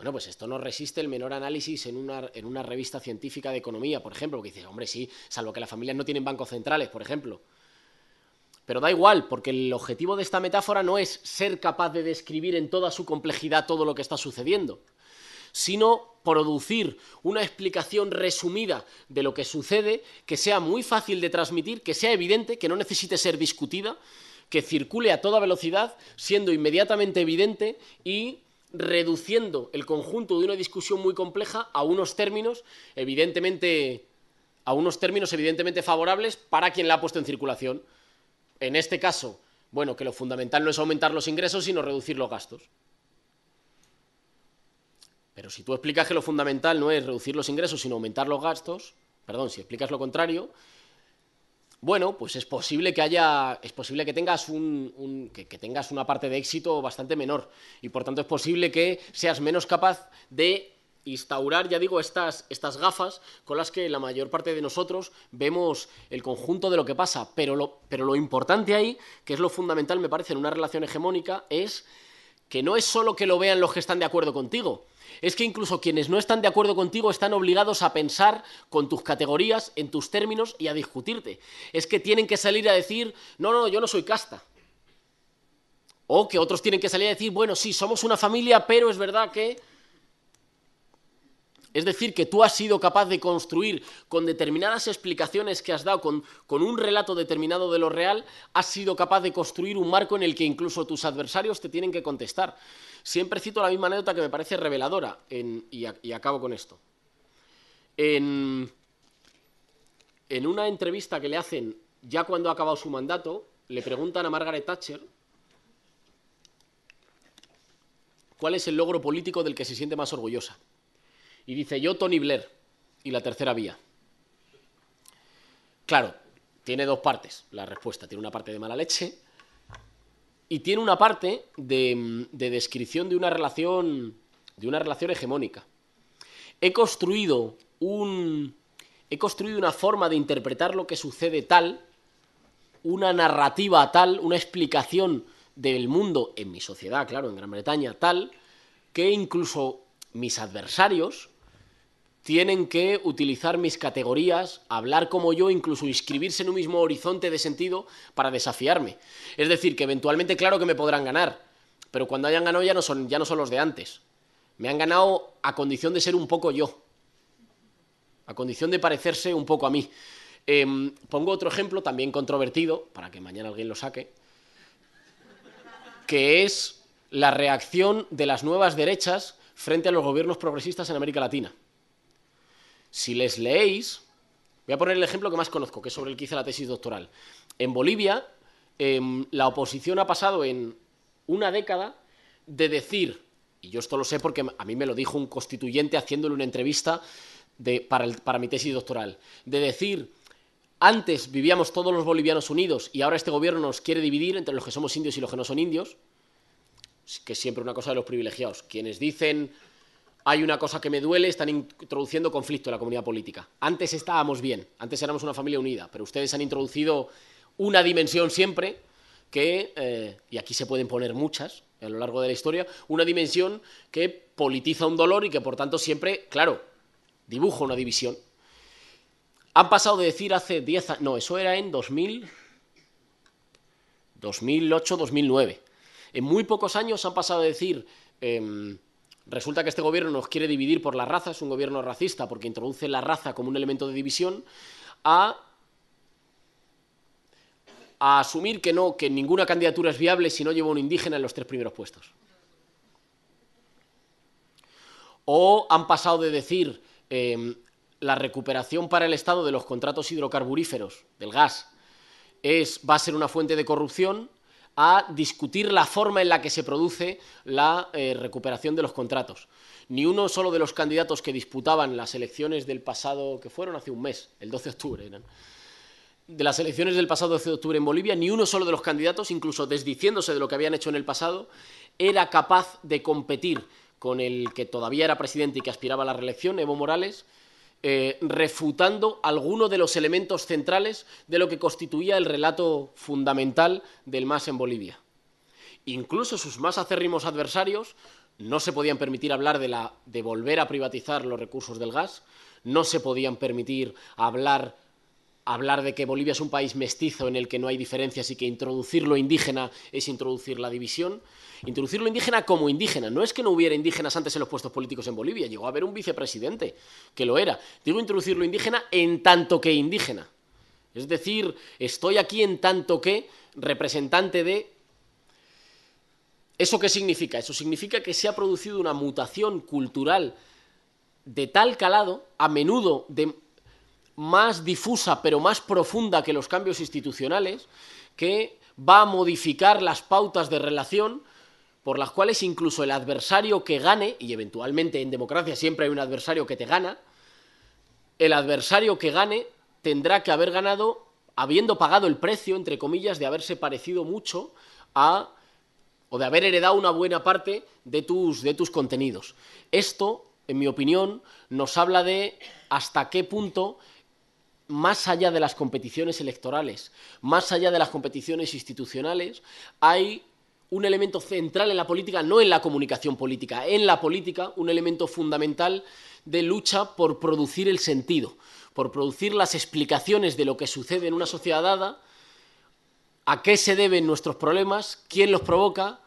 Bueno, pues esto no resiste el menor análisis en una, en una revista científica de economía, por ejemplo, que dices, hombre, sí, salvo que las familias no tienen bancos centrales, por ejemplo. Pero da igual, porque el objetivo de esta metáfora no es ser capaz de describir en toda su complejidad todo lo que está sucediendo, sino producir una explicación resumida de lo que sucede, que sea muy fácil de transmitir, que sea evidente, que no necesite ser discutida, que circule a toda velocidad, siendo inmediatamente evidente y reduciendo el conjunto de una discusión muy compleja a unos términos evidentemente a unos términos evidentemente favorables para quien la ha puesto en circulación. En este caso, bueno, que lo fundamental no es aumentar los ingresos, sino reducir los gastos. Pero si tú explicas que lo fundamental no es reducir los ingresos, sino aumentar los gastos, perdón, si explicas lo contrario, bueno, pues es posible que haya, es posible que tengas un, que, tengas una parte de éxito bastante menor y por tanto es posible que seas menos capaz de instaurar, ya digo, estas, gafas con las que la mayor parte de nosotros vemos el conjunto de lo que pasa, pero lo, pero lo importante ahí, que es lo fundamental me parece en una relación hegemónica, es que no es solo que lo vean los que están de acuerdo contigo, es que incluso quienes no están de acuerdo contigo están obligados a pensar con tus categorías, en tus términos y a discutirte. Es que tienen que salir a decir, no, no, yo no soy casta. O que otros tienen que salir a decir, bueno, sí, somos una familia, pero es verdad que es decir, que tú has sido capaz de construir con determinadas explicaciones que has dado, con, un relato determinado de lo real, has sido capaz de construir un marco en el que incluso tus adversarios te tienen que contestar. Siempre cito la misma anécdota que me parece reveladora, y, acabo con esto. En, en una entrevista que le hacen ya cuando ha acabado su mandato, le preguntan a Margaret Thatcher cuál es el logro político del que se siente más orgullosa. Y dice, yo Tony Blair y la tercera vía. Claro, tiene dos partes la respuesta. Tiene una parte de mala leche y tiene una parte de, de descripción de una relación, de una relación hegemónica. He construido un, he construido una forma de interpretar lo que sucede tal, una narrativa tal, una explicación del mundo en mi sociedad, claro, en Gran Bretaña, tal, que incluso mis adversarios tienen que utilizar mis categorías, hablar como yo, incluso inscribirse en un mismo horizonte de sentido para desafiarme. Es decir, que eventualmente claro que me podrán ganar, pero cuando hayan ganado ya no son, ya no son los de antes. Me han ganado a condición de ser un poco yo, a condición de parecerse un poco a mí. Em, pongo otro ejemplo también controvertido, para que mañana alguien lo saque, que es la reacción de las nuevas derechas frente a los gobiernos progresistas en América Latina. Si les leéis, voy a poner el ejemplo que más conozco, que es sobre el que hice la tesis doctoral. En Bolivia, em, la oposición ha pasado en una década de decir, y yo esto lo sé porque a mí me lo dijo un constituyente haciéndole una entrevista para, para mi tesis doctoral, de decir, antes vivíamos todos los bolivianos unidos y ahora este gobierno nos quiere dividir entre los que somos indios y los que no son indios, que es siempre una cosa de los privilegiados. Quienes dicen hay una cosa que me duele, están introduciendo conflicto en la comunidad política. Antes estábamos bien, antes éramos una familia unida, pero ustedes han introducido una dimensión siempre que, eh, y aquí se pueden poner muchas a lo largo de la historia, una dimensión que politiza un dolor y que por tanto siempre, claro, dibuja una división. Han pasado de decir hace 10 años, no, eso era en 2000, 2008, 2009. En muy pocos años han pasado de decir... Em, Resulta que este gobierno nos quiere dividir por la raza, es un gobierno racista porque introduce la raza como un elemento de división, a, a asumir que no, que ninguna candidatura es viable si no lleva un indígena en los tres primeros puestos. O han pasado de decir em, la recuperación para el Estado de los contratos hidrocarburíferos, del gas, es, va a ser una fuente de corrupción a discutir la forma en la que se produce la eh, recuperación de los contratos. Ni uno solo de los candidatos que disputaban las elecciones del pasado, que fueron hace un mes, el 12 de octubre de las elecciones del pasado 12 de octubre en Bolivia, ni uno solo de los candidatos, incluso desdiciéndose de lo que habían hecho en el pasado, era capaz de competir con el que todavía era presidente y que aspiraba a la reelección, Evo Morales, eh, refutando algunos de los elementos centrales de lo que constituía el relato fundamental del MAS en Bolivia. Incluso sus más acérrimos adversarios no se podían permitir hablar de, la, de volver a privatizar los recursos del gas, no se podían permitir hablar hablar de que Bolivia es un país mestizo en el que no hay diferencias y que introducir lo indígena es introducir la división. Introducir lo indígena como indígena. No es que no hubiera indígenas antes en los puestos políticos en Bolivia, llegó a haber un vicepresidente que lo era. Digo introducir lo indígena en tanto que indígena. Es decir, estoy aquí en tanto que representante de... ¿Eso qué significa? Eso significa que se ha producido una mutación cultural de tal calado, a menudo de más difusa pero más profunda que los cambios institucionales, que va a modificar las pautas de relación por las cuales incluso el adversario que gane, y eventualmente en democracia siempre hay un adversario que te gana, el adversario que gane tendrá que haber ganado habiendo pagado el precio, entre comillas, de haberse parecido mucho a o de haber heredado una buena parte de tus, de tus contenidos. Esto, en mi opinión, nos habla de hasta qué punto más allá de las competiciones electorales, más allá de las competiciones institucionales, hay un elemento central en la política, no en la comunicación política, en la política, un elemento fundamental de lucha por producir el sentido, por producir las explicaciones de lo que sucede en una sociedad dada, a qué se deben nuestros problemas, quién los provoca,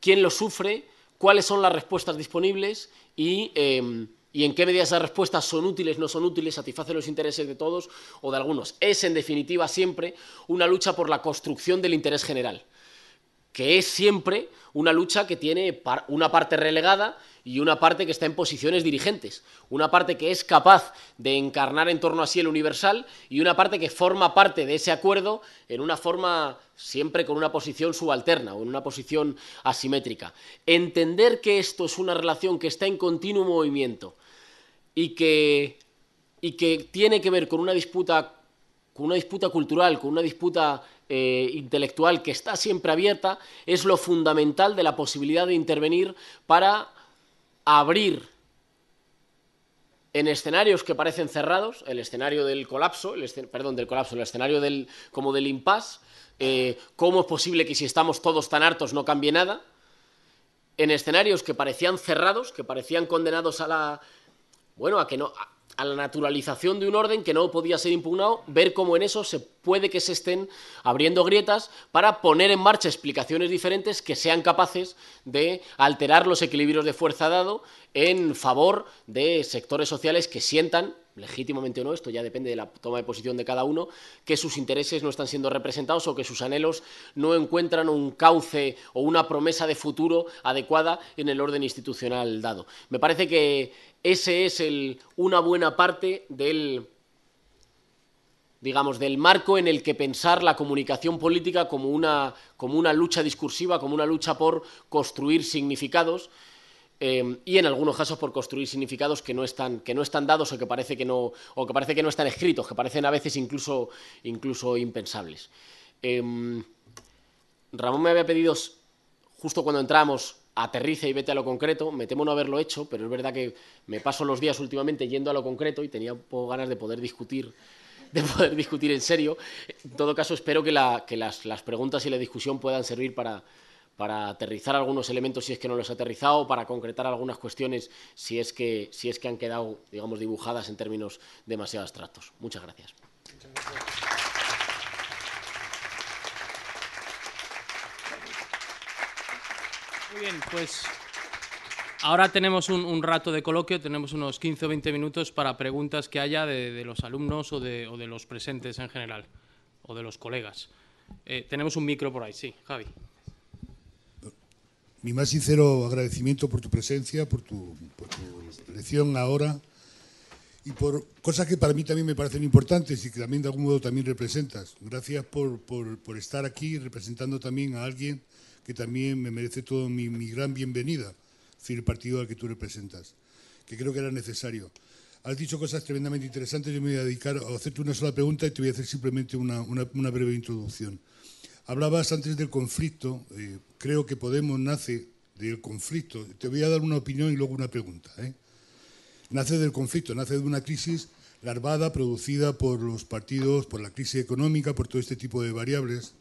quién los sufre, cuáles son las respuestas disponibles y... Eh, y en qué medida esas respuestas son útiles, no son útiles, satisfacen los intereses de todos o de algunos. Es, en definitiva, siempre una lucha por la construcción del interés general, que es siempre una lucha que tiene una parte relegada y una parte que está en posiciones dirigentes, una parte que es capaz de encarnar en torno a sí el universal y una parte que forma parte de ese acuerdo en una forma siempre con una posición subalterna o en una posición asimétrica. Entender que esto es una relación que está en continuo movimiento y que, y que tiene que ver con una disputa con una disputa cultural, con una disputa eh, intelectual que está siempre abierta, es lo fundamental de la posibilidad de intervenir para abrir en escenarios que parecen cerrados, el escenario del colapso, el perdón, del colapso, el escenario del, como del impasse, eh, cómo es posible que si estamos todos tan hartos no cambie nada, en escenarios que parecían cerrados, que parecían condenados a la... bueno, a que no a la naturalización de un orden que no podía ser impugnado, ver cómo en eso se puede que se estén abriendo grietas para poner en marcha explicaciones diferentes que sean capaces de alterar los equilibrios de fuerza dado en favor de sectores sociales que sientan legítimamente o no, esto ya depende de la toma de posición de cada uno, que sus intereses no están siendo representados o que sus anhelos no encuentran un cauce o una promesa de futuro adecuada en el orden institucional dado. Me parece que ese es el, una buena parte del digamos, del marco en el que pensar la comunicación política como una, como una lucha discursiva, como una lucha por construir significados Em, y en algunos casos por construir significados que no están, que no están dados o que, parece que no, o que parece que no están escritos, que parecen a veces incluso, incluso impensables. Em, Ramón me había pedido, justo cuando entramos, aterriza y vete a lo concreto. Me temo no haberlo hecho, pero es verdad que me paso los días últimamente yendo a lo concreto y tenía un poco ganas de poder discutir de poder discutir en serio. En todo caso, espero que, las preguntas y la discusión puedan servir para, para aterrizar algunos elementos si es que no los ha aterrizado, para concretar algunas cuestiones si es que, si es que han quedado, digamos, dibujadas en términos demasiado abstractos. Muchas gracias. Muchas gracias. Muy bien, pues ahora tenemos un, rato de coloquio, tenemos unos 15 o 20 minutos para preguntas que haya de, los alumnos o de, los presentes en general, o de los colegas. Eh, tenemos un micro por ahí, sí, Javi mi más sincero agradecimiento por tu presencia, por tu, por tu lección ahora y por cosas que para mí también me parecen importantes y que también de algún modo también representas. Gracias por, estar aquí representando también a alguien que también me merece toda mi, gran bienvenida, es el partido al que tú representas, que creo que era necesario. Has dicho cosas tremendamente interesantes, yo me voy a dedicar a hacerte una sola pregunta y te voy a hacer simplemente una breve introducción. Hablabas antes del conflicto, eh, creo que Podemos nace del conflicto. Te voy a dar una opinión y luego una pregunta. ¿eh? Nace del conflicto, nace de una crisis larvada producida por los partidos, por la crisis económica, por todo este tipo de variables,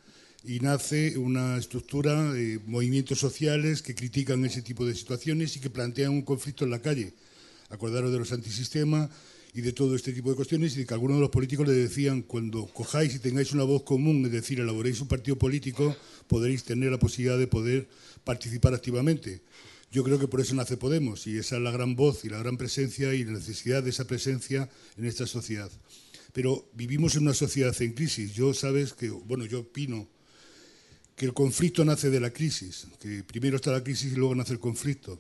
y nace una estructura, eh, movimientos sociales que critican ese tipo de situaciones y que plantean un conflicto en la calle. Acordaros de los antisistemas, y de todo este tipo de cuestiones, y que algunos de los políticos le decían, cuando cojáis y tengáis una voz común, es decir, elaboréis un partido político, podréis tener la posibilidad de poder participar activamente. Yo creo que por eso nace Podemos, y esa es la gran voz y la gran presencia y la necesidad de esa presencia en esta sociedad. Pero vivimos en una sociedad en crisis. Yo sabes que, bueno, yo opino que el conflicto nace de la crisis, que primero está la crisis y luego nace el conflicto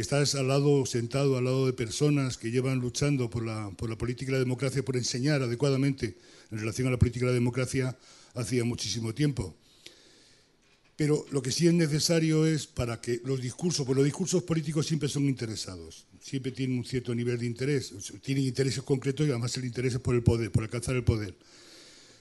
estás al lado, sentado al lado de personas que llevan luchando por la, política y la democracia, por enseñar adecuadamente en relación a la política de la democracia hacía muchísimo tiempo. Pero lo que sí es necesario es para que los discursos, pues los discursos políticos siempre son interesados, siempre tienen un cierto nivel de interés, tienen intereses concretos y además el interés es por el poder, por alcanzar el poder.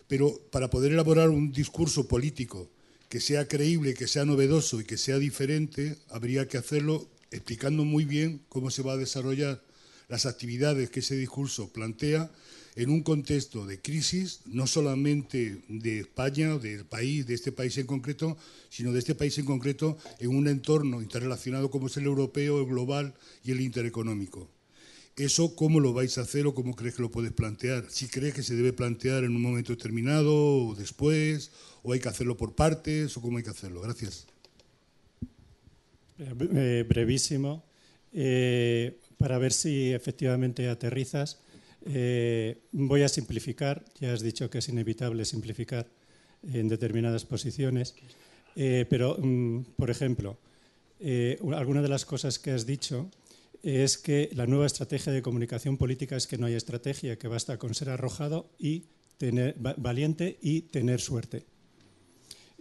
Pero para poder elaborar un discurso político que sea creíble, que sea novedoso y que sea diferente, habría que hacerlo explicando muy bien cómo se va a desarrollar las actividades que ese discurso plantea en un contexto de crisis, no solamente de España, del país, de este país en concreto, sino de este país en concreto en un entorno interrelacionado como es el europeo, el global y el intereconómico. ¿Eso cómo lo vais a hacer o cómo crees que lo puedes plantear? ¿Si crees que se debe plantear en un momento determinado o después? ¿O hay que hacerlo por partes o cómo hay que hacerlo? Gracias. Eh, brevísimo, eh, para ver si efectivamente aterrizas. Eh, voy a simplificar, ya has dicho que es inevitable simplificar en determinadas posiciones, pero, mm, por ejemplo, alguna de las cosas que has dicho es que la nueva estrategia de comunicación política es que no hay estrategia, que basta con ser arrojado y tener valiente y tener suerte.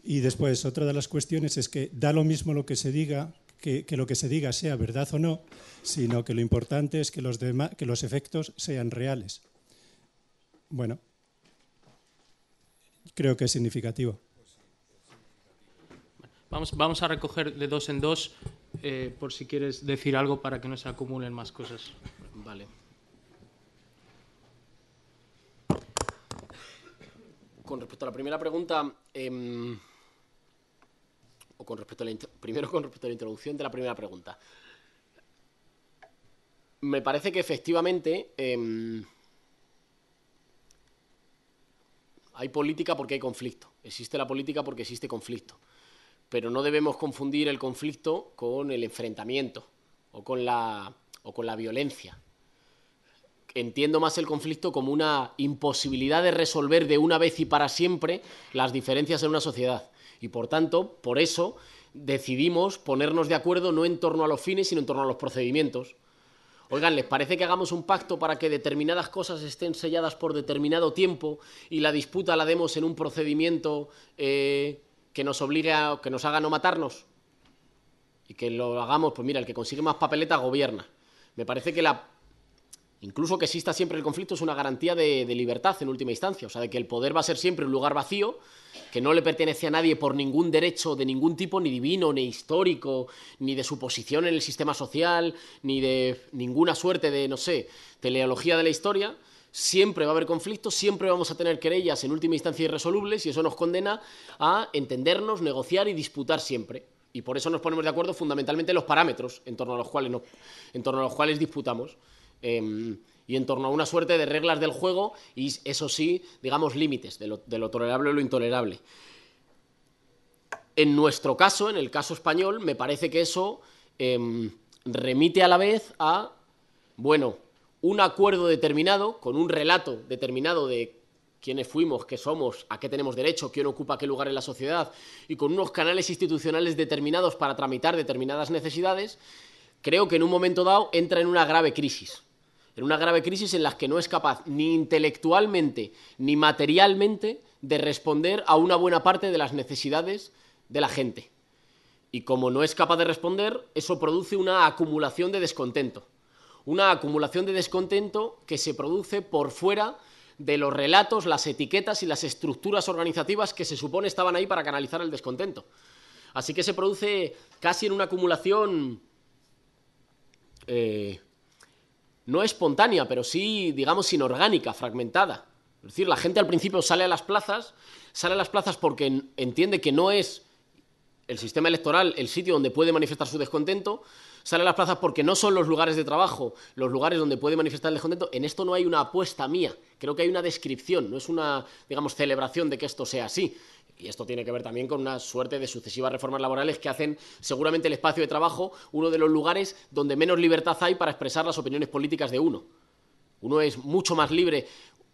Y después, otra de las cuestiones es que da lo mismo lo que se diga, que, lo que se diga sea verdad o no, sino que lo importante es que los, que los efectos sean reales. Bueno, creo que es significativo. Vamos, vamos a recoger de dos en dos eh, por si quieres decir algo para que no se acumulen más cosas. Vale. Con respecto a la primera pregunta, em, con respecto a la primero con respecto a la introducción de la primera pregunta. Me parece que efectivamente em, hay política porque hay conflicto. Existe la política porque existe conflicto. Pero no debemos confundir el conflicto con el enfrentamiento o con la, o con la violencia. Entiendo más el conflicto como una imposibilidad de resolver de una vez y para siempre las diferencias en una sociedad y por tanto, por eso decidimos ponernos de acuerdo no en torno a los fines, sino en torno a los procedimientos. Oigan, ¿les parece que hagamos un pacto para que determinadas cosas estén selladas por determinado tiempo y la disputa la demos en un procedimiento eh, que nos obligue que nos haga no matarnos? Y que lo hagamos, pues mira, el que consigue más papeletas gobierna. Me parece que la Incluso que exista siempre el conflicto es una garantía de, libertad en última instancia, o sea, de que el poder va a ser siempre un lugar vacío, que no le pertenece a nadie por ningún derecho de ningún tipo, ni divino, ni histórico, ni de su posición en el sistema social, ni de ninguna suerte de, no sé, teleología de la historia. Siempre va a haber conflictos, siempre vamos a tener querellas en última instancia irresolubles y eso nos condena a entendernos, negociar y disputar siempre. Y por eso nos ponemos de acuerdo fundamentalmente en los parámetros en torno a los cuales, no, en torno a los cuales disputamos. Em, y en torno a una suerte de reglas del juego y, eso sí, digamos, límites de lo, tolerable y lo intolerable. En nuestro caso, en el caso español, me parece que eso em, remite a la vez a, bueno, un acuerdo determinado, con un relato determinado de quiénes fuimos, qué somos, a qué tenemos derecho, quién ocupa qué lugar en la sociedad, y con unos canales institucionales determinados para tramitar determinadas necesidades, creo que en un momento dado entra en una grave crisis. En una grave crisis en la que no es capaz ni intelectualmente ni materialmente de responder a una buena parte de las necesidades de la gente. Y como no es capaz de responder, eso produce una acumulación de descontento. Una acumulación de descontento que se produce por fuera de los relatos, las etiquetas y las estructuras organizativas que se supone estaban ahí para canalizar el descontento. Así que se produce casi en una acumulación eh, no espontánea, pero sí, digamos, inorgánica, fragmentada. Es decir, la gente al principio sale a las plazas, sale a las plazas porque entiende que no es el sistema electoral el sitio donde puede manifestar su descontento, sale a las plazas porque no son los lugares de trabajo, los lugares donde puede manifestar el descontento. En esto no hay una apuesta mía, creo que hay una descripción, no es una, digamos, celebración de que esto sea así y esto tiene que ver también con una suerte de sucesivas reformas laborales que hacen seguramente el espacio de trabajo uno de los lugares donde menos libertad hay para expresar las opiniones políticas de uno. Uno es mucho más libre,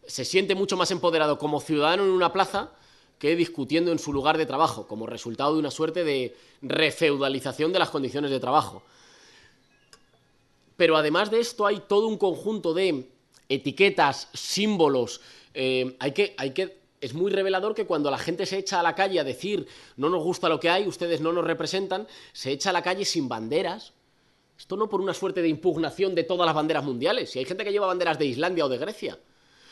se siente mucho más empoderado como ciudadano en una plaza que discutiendo en su lugar de trabajo, como resultado de una suerte de refeudalización de las condiciones de trabajo. Pero además de esto hay todo un conjunto de etiquetas, símbolos, eh, hay, que, hay que es muy revelador que cuando la gente se echa a la calle a decir no nos gusta lo que hay, ustedes no nos representan, se echa a la calle sin banderas. Esto no por una suerte de impugnación de todas las banderas mundiales. Si hay gente que lleva banderas de Islandia o de Grecia,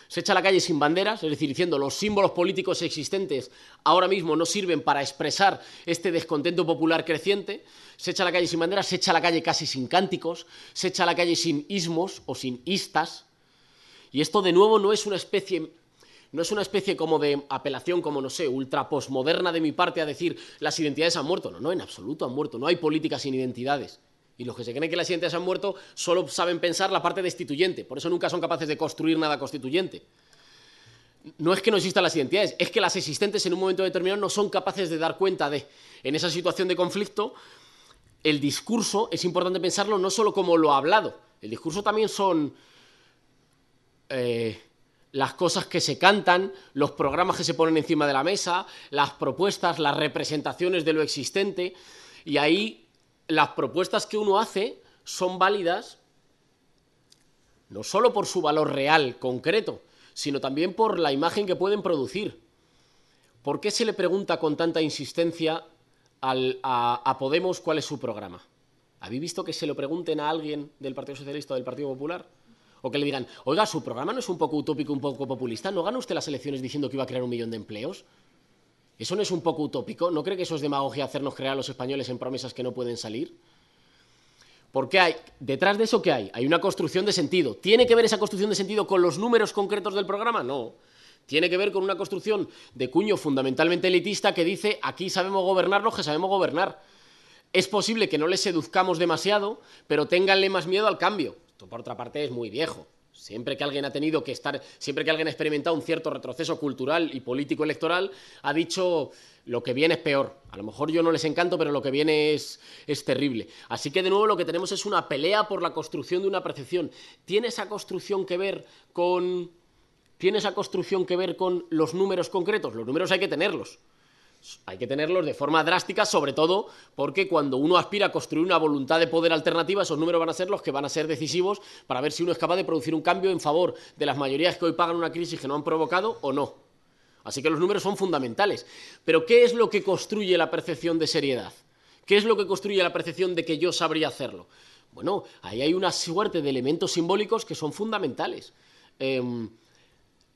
se echa a la calle sin banderas, es decir, diciendo los símbolos políticos existentes ahora mismo no sirven para expresar este descontento popular creciente, se echa a la calle sin banderas, se echa a la calle casi sin cánticos, se echa a la calle sin ismos o sin istas. Y esto de nuevo no es una especie no es una especie como de apelación, como no sé, ultra postmoderna de mi parte a decir las identidades han muerto. No, no, en absoluto han muerto. No hay políticas sin identidades. Y los que se creen que las identidades han muerto solo saben pensar la parte destituyente. Por eso nunca son capaces de construir nada constituyente. No es que no existan las identidades, es que las existentes en un momento determinado no son capaces de dar cuenta de. En esa situación de conflicto, el discurso es importante pensarlo no solo como lo hablado. El discurso también son. Eh, las cosas que se cantan, los programas que se ponen encima de la mesa, las propuestas, las representaciones de lo existente, y ahí las propuestas que uno hace son válidas no solo por su valor real, concreto, sino también por la imagen que pueden producir. ¿Por qué se le pregunta con tanta insistencia a, a Podemos cuál es su programa? ¿Habéis visto que se lo pregunten a alguien del Partido Socialista o del Partido Popular? O que le digan, oiga, su programa no es un poco utópico, un poco populista, ¿no gana usted las elecciones diciendo que iba a crear un millón de empleos? ¿Eso no es un poco utópico? ¿No cree que eso es demagogia hacernos crear a los españoles en promesas que no pueden salir? Porque hay, detrás de eso, ¿qué hay? Hay una construcción de sentido. ¿Tiene que ver esa construcción de sentido con los números concretos del programa? No. Tiene que ver con una construcción de cuño fundamentalmente elitista que dice, aquí sabemos gobernar los que sabemos gobernar. Es posible que no les seduzcamos demasiado, pero ténganle más miedo al cambio por otra parte, es muy viejo. Siempre que alguien ha tenido que estar, siempre que alguien ha experimentado un cierto retroceso cultural y político electoral, ha dicho lo que viene es peor. A lo mejor yo no les encanto, pero lo que viene es, es terrible. Así que de nuevo lo que tenemos es una pelea por la construcción de una percepción. ¿Tiene esa construcción que ver con ¿Tiene esa construcción que ver con los números concretos? Los números hay que tenerlos. Hay que tenerlos de forma drástica, sobre todo porque cuando uno aspira a construir una voluntad de poder alternativa, esos números van a ser los que van a ser decisivos para ver si uno es capaz de producir un cambio en favor de las mayorías que hoy pagan una crisis que no han provocado o no. Así que los números son fundamentales. Pero ¿qué es lo que construye la percepción de seriedad? ¿Qué es lo que construye la percepción de que yo sabría hacerlo? Bueno, ahí hay una suerte de elementos simbólicos que son fundamentales. Em,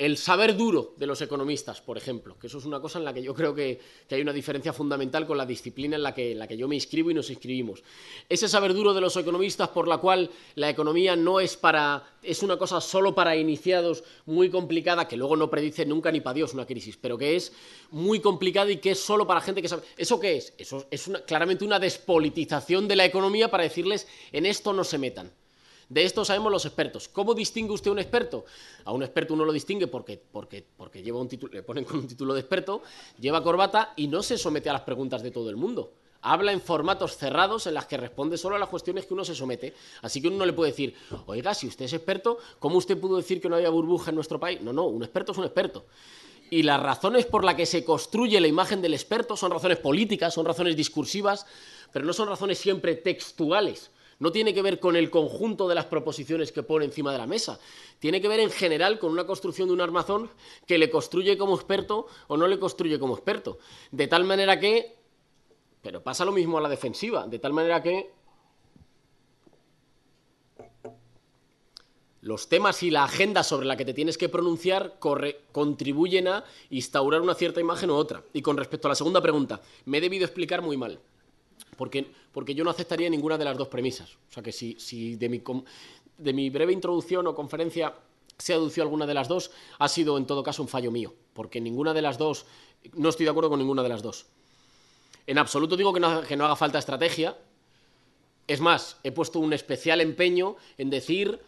el saber duro de los economistas, por ejemplo, que eso es una cosa en la que yo creo que, hay una diferencia fundamental con la disciplina en la, que, la, que, yo me inscribo y nos inscribimos. Ese saber duro de los economistas por la cual la economía no es para, es una cosa solo para iniciados, muy complicada, que luego no predice nunca ni para Dios una crisis, pero que es muy complicada y que es solo para gente que sabe. ¿Eso qué es? Eso es claramente una despolitización de la economía para decirles en esto no se metan. De esto sabemos los expertos. ¿Cómo distingue usted a un experto? A un experto uno lo distingue porque, porque, porque lleva un título, le ponen con un título de experto, lleva corbata y no se somete a las preguntas de todo el mundo. Habla en formatos cerrados en las que responde solo a las cuestiones que uno se somete. Así que uno no le puede decir, oiga, si usted es experto, ¿cómo usted pudo decir que no había burbuja en nuestro país? No, no, un experto es un experto y las razones por las que se construye la imagen del experto son razones políticas, son razones discursivas, pero no son razones siempre textuales no tiene que ver con el conjunto de las proposiciones que pone encima de la mesa, tiene que ver en general con una construcción de un armazón que le construye como experto o no le construye como experto. De tal manera que... Pero pasa lo mismo a la defensiva, de tal manera que los temas y la agenda sobre la que te tienes que pronunciar contribuyen a instaurar una cierta imagen u otra. Y con respecto a la segunda pregunta, me he debido explicar muy mal, porque porque yo no aceptaría ninguna de las dos premisas. O sea que si, de, mi breve introducción o conferencia se adució alguna de las dos, ha sido en todo caso un fallo mío, porque ninguna de las dos, no estoy de acuerdo con ninguna de las dos. En absoluto digo que no haga falta estrategia. Es más, he puesto un especial empeño en decir,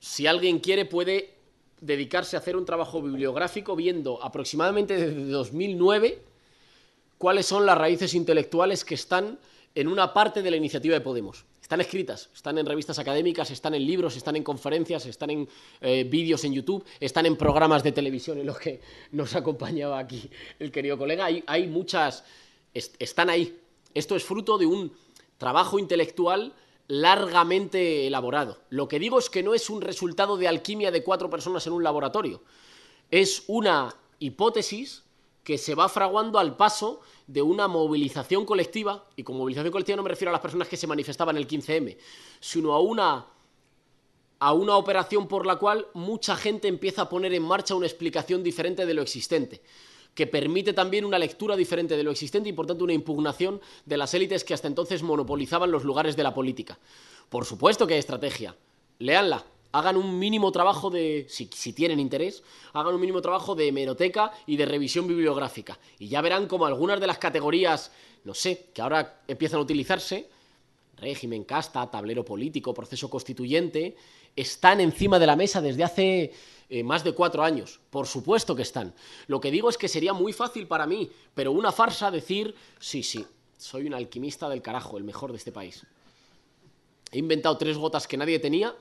si alguien quiere puede dedicarse a hacer un trabajo bibliográfico viendo aproximadamente desde 2009 cuáles son las raíces intelectuales que están en una parte de la iniciativa de Podemos. Están escritas, están en revistas académicas, están en libros, están en conferencias, están en eh, vídeos en YouTube, están en programas de televisión en los que nos acompañaba aquí el querido colega. Hay, muchas, están ahí. Esto es fruto de un trabajo intelectual largamente elaborado. Lo que digo es que no es un resultado de alquimia de cuatro personas en un laboratorio. Es una hipótesis que se va fraguando al paso de una movilización colectiva, y con movilización colectiva no me refiero a las personas que se manifestaban en el 15M, sino a una a una operación por la cual mucha gente empieza a poner en marcha una explicación diferente de lo existente, que permite también una lectura diferente de lo existente y por tanto una impugnación de las élites que hasta entonces monopolizaban los lugares de la política. Por supuesto que hay estrategia. Leanla, hagan un mínimo trabajo de, si, tienen interés, hagan un mínimo trabajo de hemeroteca y de revisión bibliográfica. Y ya verán como algunas de las categorías, no sé, que ahora empiezan a utilizarse, régimen, casta, tablero político, proceso constituyente, están encima de la mesa desde hace eh, más de cuatro años. Por supuesto que están. Lo que digo es que sería muy fácil para mí, pero una farsa decir, sí, sí, soy un alquimista del carajo, el mejor de este país. He inventado tres gotas que nadie tenía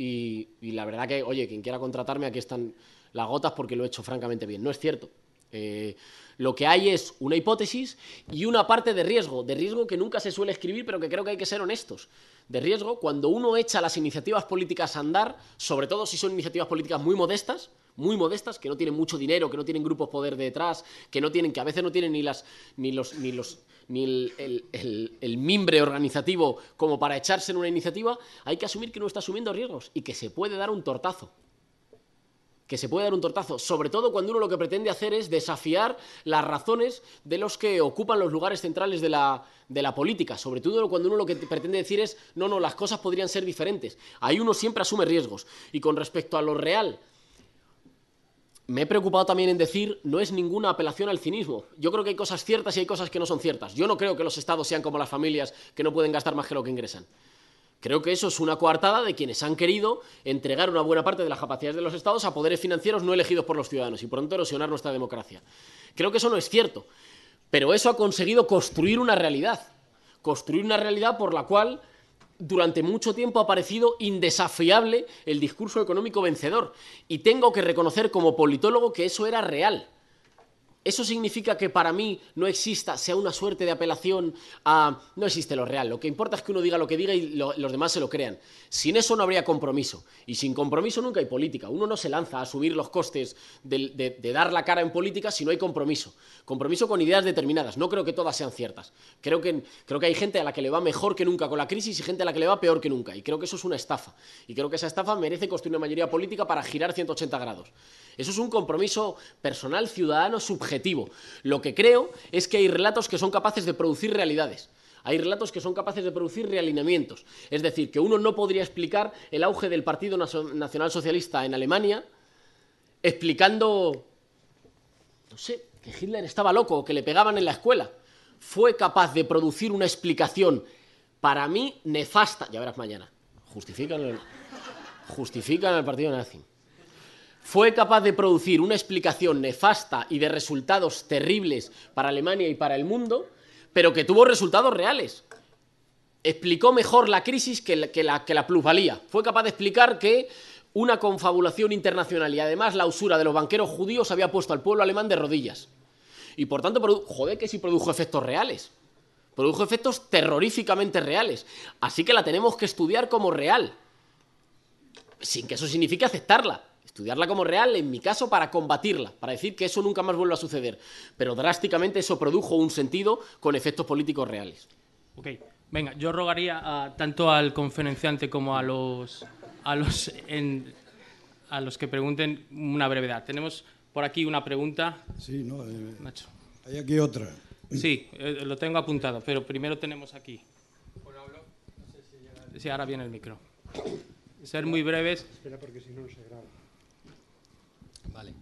y, la verdad que, oye, quien quiera contratarme, aquí están las gotas porque lo he hecho francamente bien. No es cierto. Eh, lo que hay es una hipótesis y una parte de riesgo, de riesgo que nunca se suele escribir, pero que creo que hay que ser honestos. De riesgo, cuando uno echa las iniciativas políticas a andar, sobre todo si son iniciativas políticas muy modestas, muy modestas, que no tienen mucho dinero, que no tienen grupos poder detrás, que no tienen, que a veces no tienen ni las, ni los, ni los ni el, mimbre organizativo como para echarse en una iniciativa, hay que asumir que uno está asumiendo riesgos y que se puede dar un tortazo. Que se puede dar un tortazo, sobre todo cuando uno lo que pretende hacer es desafiar las razones de los que ocupan los lugares centrales de la, de la política, sobre todo cuando uno lo que pretende decir es, no, no, las cosas podrían ser diferentes. Ahí uno siempre asume riesgos. Y con respecto a lo real me he preocupado también en decir, no es ninguna apelación al cinismo. Yo creo que hay cosas ciertas y hay cosas que no son ciertas. Yo no creo que los estados sean como las familias que no pueden gastar más que lo que ingresan. Creo que eso es una coartada de quienes han querido entregar una buena parte de las capacidades de los estados a poderes financieros no elegidos por los ciudadanos y por tanto erosionar nuestra democracia. Creo que eso no es cierto. Pero eso ha conseguido construir una realidad. Construir una realidad por la cual durante mucho tiempo ha parecido indesafiable el discurso económico vencedor y tengo que reconocer como politólogo que eso era real. Eso significa que para mí no exista, sea una suerte de apelación a... No existe lo real. Lo que importa es que uno diga lo que diga y los demás se lo crean. Sin eso no habría compromiso. Y sin compromiso nunca hay política. Uno no se lanza a subir los costes de, dar la cara en política si no hay compromiso. Compromiso con ideas determinadas. No creo que todas sean ciertas. Creo que, creo que hay gente a la que le va mejor que nunca con la crisis y gente a la que le va peor que nunca. Y creo que eso es una estafa. Y creo que esa estafa merece construir una mayoría política para girar 180 grados. Eso es un compromiso personal, ciudadano, subjetivo lo que creo es que hay relatos que son capaces de producir realidades. Hay relatos que son capaces de producir realineamientos. Es decir, que uno no podría explicar el auge del Partido Nacional Socialista en Alemania explicando, no sé, que Hitler estaba loco, que le pegaban en la escuela. Fue capaz de producir una explicación, para mí, nefasta. Ya verás mañana. Justifican justifican al partido nazi fue capaz de producir una explicación nefasta y de resultados terribles para Alemania y para el mundo, pero que tuvo resultados reales. Explicó mejor la crisis que la, que plusvalía. Fue capaz de explicar que una confabulación internacional y además la usura de los banqueros judíos había puesto al pueblo alemán de rodillas. Y por tanto, joder, que sí produjo efectos reales. Produjo efectos terroríficamente reales. Así que la tenemos que estudiar como real. Sin que eso signifique aceptarla estudiarla como real, en mi caso, para combatirla, para decir que eso nunca más vuelva a suceder. Pero drásticamente eso produjo un sentido con efectos políticos reales. Ok, venga, yo rogaría tanto al conferenciante como a los, a los, a los que pregunten una brevedad. Tenemos por aquí una pregunta. Sí, no, eh, Nacho. Hay aquí otra. Sí, eh, lo tengo apuntado, pero primero tenemos aquí. Sí, ahora viene el micro. Ser muy breves. Espera, porque si no, no se graba. Vale.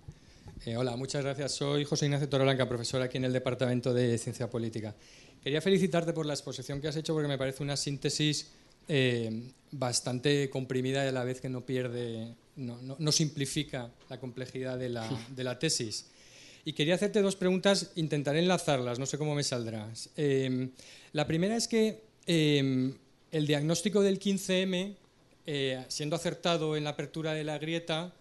Eh, hola, muchas gracias. Soy José Ignacio Toroblanca, profesor aquí en el Departamento de Ciencia Política. Quería felicitarte por la exposición que has hecho porque me parece una síntesis eh, bastante comprimida y a la vez que no pierde, no, simplifica la complejidad de la, tesis. Y quería hacerte dos preguntas, intentaré enlazarlas, no sé cómo me saldrás. Eh, la primera es que em, el diagnóstico del 15M, siendo acertado en la apertura de la grieta,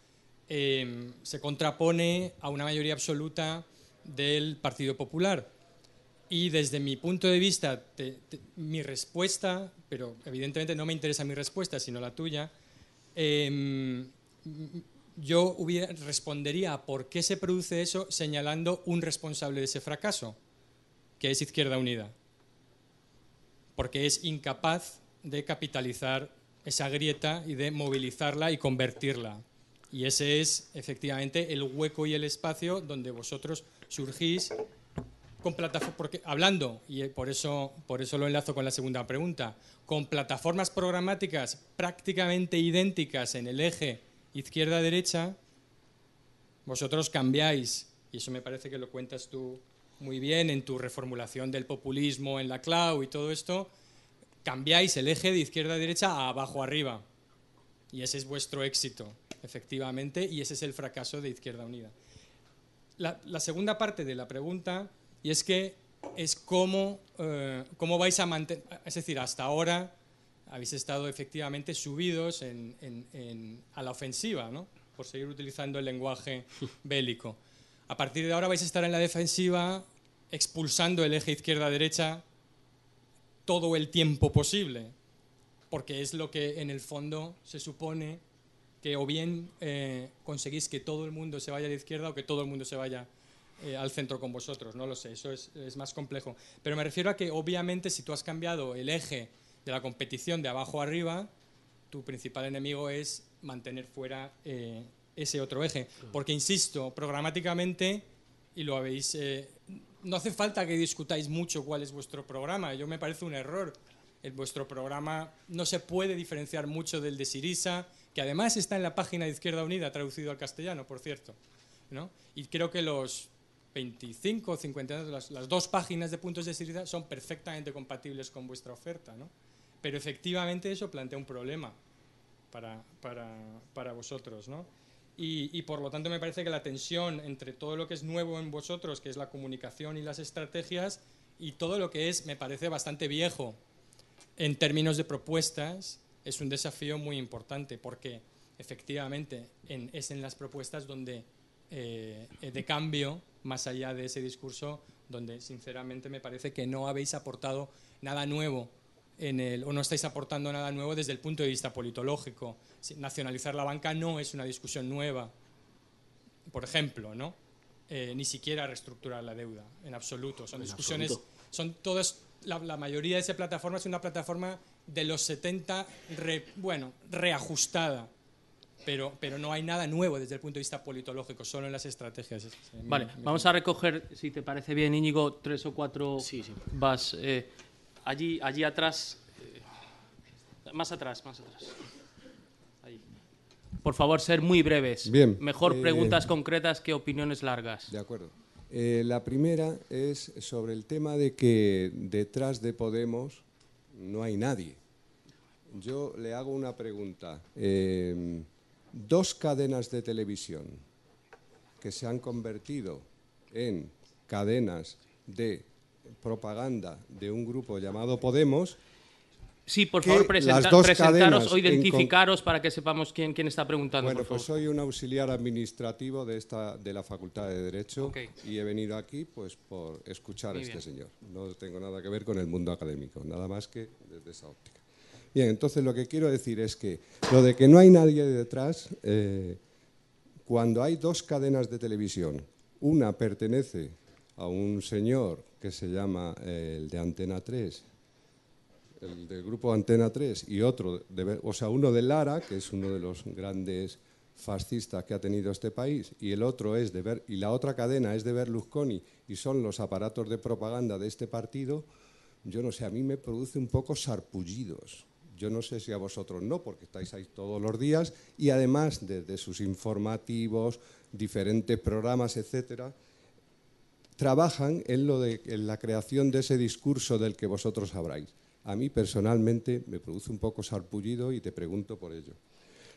Em, se contrapone a una mayoría absoluta del Partido Popular. Y desde mi punto de vista, mi respuesta, pero evidentemente no me interesa mi respuesta, sino la tuya, em, yo respondería a por qué se produce eso señalando un responsable de ese fracaso, que es Izquierda Unida, porque es incapaz de capitalizar esa grieta y de movilizarla y convertirla. Y ese es efectivamente el hueco y el espacio donde vosotros surgís con plataformas, porque hablando, y por eso, por eso lo enlazo con la segunda pregunta, con plataformas programáticas prácticamente idénticas en el eje izquierda-derecha, vosotros cambiáis, y eso me parece que lo cuentas tú muy bien en tu reformulación del populismo en la clau y todo esto, cambiáis el eje de izquierda derecha a abajo arriba. Y ese es vuestro éxito efectivamente, y ese es el fracaso de Izquierda Unida. La, segunda parte de la pregunta, y es que es cómo, eh, cómo vais a mantener, es decir, hasta ahora habéis estado efectivamente subidos a la ofensiva, ¿no? por seguir utilizando el lenguaje bélico. A partir de ahora vais a estar en la defensiva expulsando el eje izquierda-derecha todo el tiempo posible, porque es lo que en el fondo se supone que o bien eh, conseguís que todo el mundo se vaya a la izquierda o que todo el mundo se vaya eh, al centro con vosotros, no lo sé, eso es, más complejo. Pero me refiero a que obviamente si tú has cambiado el eje de la competición de abajo a arriba, tu principal enemigo es mantener fuera eh, ese otro eje. Porque, insisto, programáticamente, y lo habéis... no hace falta que discutáis mucho cuál es vuestro programa, yo me parece un error. El, vuestro programa no se puede diferenciar mucho del de Sirisa, que además está en la página de Izquierda Unida, traducido al castellano, por cierto. ¿no? Y creo que los 25 50, las, dos páginas de puntos de salida son perfectamente compatibles con vuestra oferta. ¿no? Pero efectivamente eso plantea un problema para, vosotros. Y, y, por lo tanto me parece que la tensión entre todo lo que es nuevo en vosotros, que es la comunicación y las estrategias, y todo lo que es, me parece bastante viejo en términos de propuestas es un desafío muy importante porque efectivamente es en las propuestas donde eh, de cambio, más allá de ese discurso, donde sinceramente me parece que no habéis aportado nada nuevo en el, o no estáis aportando nada nuevo desde el punto de vista politológico. Nacionalizar la banca no es una discusión nueva, por ejemplo, ¿no? Eh, ni siquiera reestructurar la deuda, en absoluto. Son discusiones, son todas, la, la mayoría de esa plataforma es una plataforma de los 70, bueno, reajustada. Pero, pero no hay nada nuevo desde el punto de vista politológico, solo en las estrategias. Eh, vale, vamos a recoger, si te parece bien, Íñigo, tres o cuatro sí, vas. Eh, allí, allí atrás, eh, más atrás, más atrás. Por favor, ser muy breves. Mejor preguntas concretas que opiniones largas. De acuerdo. la primera es sobre el tema de que detrás de Podemos no hay nadie. Yo le hago una pregunta. Em, dos cadenas de televisión que se han convertido en cadenas de propaganda de un grupo llamado Podemos Sí, por favor, presentaros o identificaros para que sepamos quién, quién está preguntando. Bueno, pues soy un auxiliar administrativo de, esta, de la Facultad de Derecho y he venido aquí pues, por escuchar a este señor. No tengo nada que ver con el mundo académico, nada más que desde esa óptica. Bien, entonces lo que quiero decir es que lo de que no hay nadie detrás, eh, cuando hay dos cadenas de televisión, una pertenece a un señor que se llama eh, el de Antena 3, del, grupo Antena 3 y otro, de, o sea, uno de Lara, que es uno de los grandes fascistas que ha tenido este país, y el otro es de Ber, y la otra cadena es de Berlusconi y son los aparatos de propaganda de este partido, yo no sé, a mí me produce un poco sarpullidos. Yo no sé si a vosotros no, porque estáis ahí todos los días y además de sus informativos, diferentes programas, etcétera, trabajan en, lo de, en la creación de ese discurso del que vosotros habráis a mí personalmente me produce un poco sarpullido y te pregunto por ello.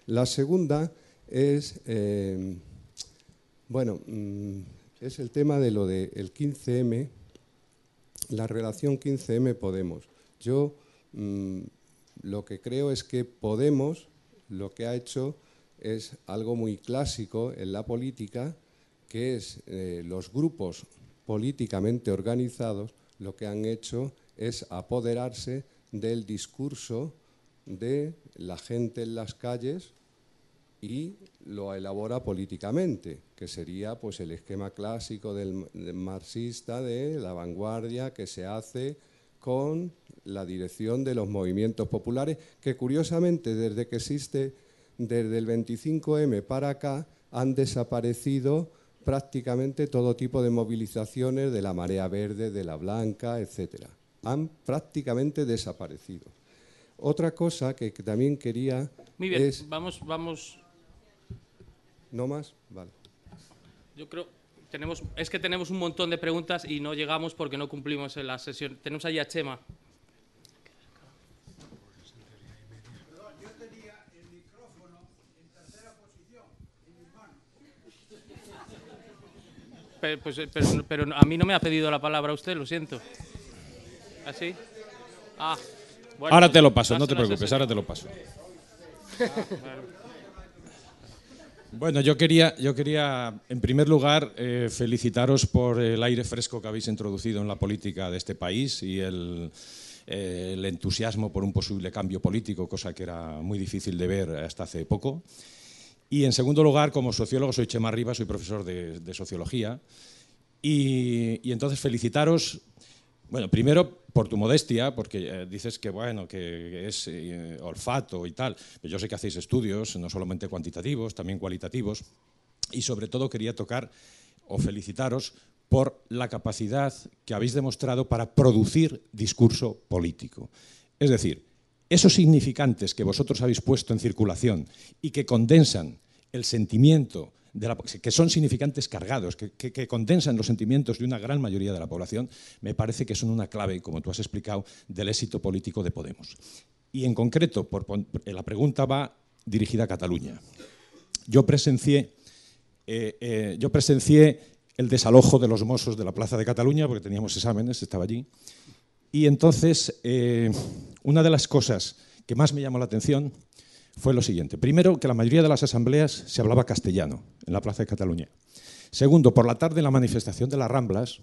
La segunda es, eh, bueno, mm, es el tema de lo del 15M, la relación 15M-Podemos. Yo mm, lo que creo es que Podemos lo que ha hecho es algo muy clásico en la política, que es eh, los grupos políticamente organizados lo que han hecho es apoderarse del discurso de la gente en las calles y lo elabora políticamente, que sería pues el esquema clásico del, marxista de la vanguardia que se hace con la dirección de los movimientos populares, que curiosamente desde que existe desde el 25M para acá han desaparecido prácticamente todo tipo de movilizaciones de la marea verde, de la blanca, etcétera han prácticamente desaparecido. Otra cosa que, también quería... Muy bien, vamos, vamos... ¿No más? Vale. Yo creo... Tenemos, es que tenemos un montón de preguntas y no llegamos porque no cumplimos en la sesión. Tenemos allí a Chema. Pero, pues, eh, pero, pero, a mí no me ha pedido la palabra usted, lo siento. ¿Así? Ah, ah ahora te lo paso, no te preocupes, ahora te lo paso. Bueno, yo quería, yo quería en primer lugar eh, felicitaros por el aire fresco que habéis introducido en la política de este país y eh, el, entusiasmo por un posible cambio político, cosa que era muy difícil de ver hasta hace poco. Y en segundo lugar, como sociólogo, soy Chema Rivas, soy profesor de, sociología. Y, y, entonces felicitaros bueno, primero por tu modestia, porque eh, dices que bueno, que es eh, olfato y tal. Pero yo sé que hacéis estudios, no solamente cuantitativos, también cualitativos. Y sobre todo quería tocar o felicitaros por la capacidad que habéis demostrado para producir discurso político. Es decir, esos significantes que vosotros habéis puesto en circulación y que condensan el sentimiento que son significantes cargados, que, que, condensan los sentimientos de una gran mayoría de la población, me parece que son una clave, como tú has explicado, del éxito político de Podemos. Y en concreto, eh, la pregunta va dirigida a Cataluña. Yo presencié, eh, eh, yo presencié el desalojo de los mozos de la Plaza de Cataluña, porque teníamos exámenes, estaba allí. Y entonces, una de las cosas que más me llamó la atención fue lo siguiente. Primero, que la mayoría de las asambleas se hablaba castellano en la Plaza de Cataluña. Segundo, por la tarde en la manifestación de las Ramblas,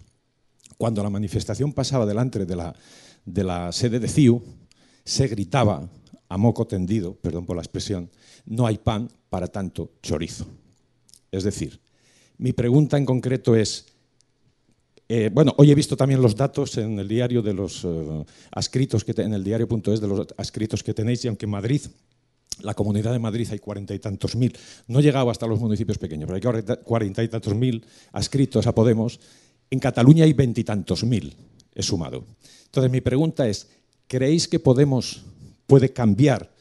cuando la manifestación pasaba delante de la, sede de CIU, se gritaba a moco tendido, perdón por la expresión, no hay pan para tanto chorizo. Es decir, mi pregunta en concreto es, eh, bueno, hoy he visto también los datos en el diario de los eh, que en el diario.es de los ascritos que tenéis y aunque Madrid la Comunidad de Madrid hay cuarenta y tantos mil, no llegaba hasta los municipios pequeños, pero hay cuarenta y tantos mil adscritos a Podemos, en Cataluña hay veintitantos mil, he sumado. Entonces mi pregunta es, ¿creéis que Podemos puede cambiar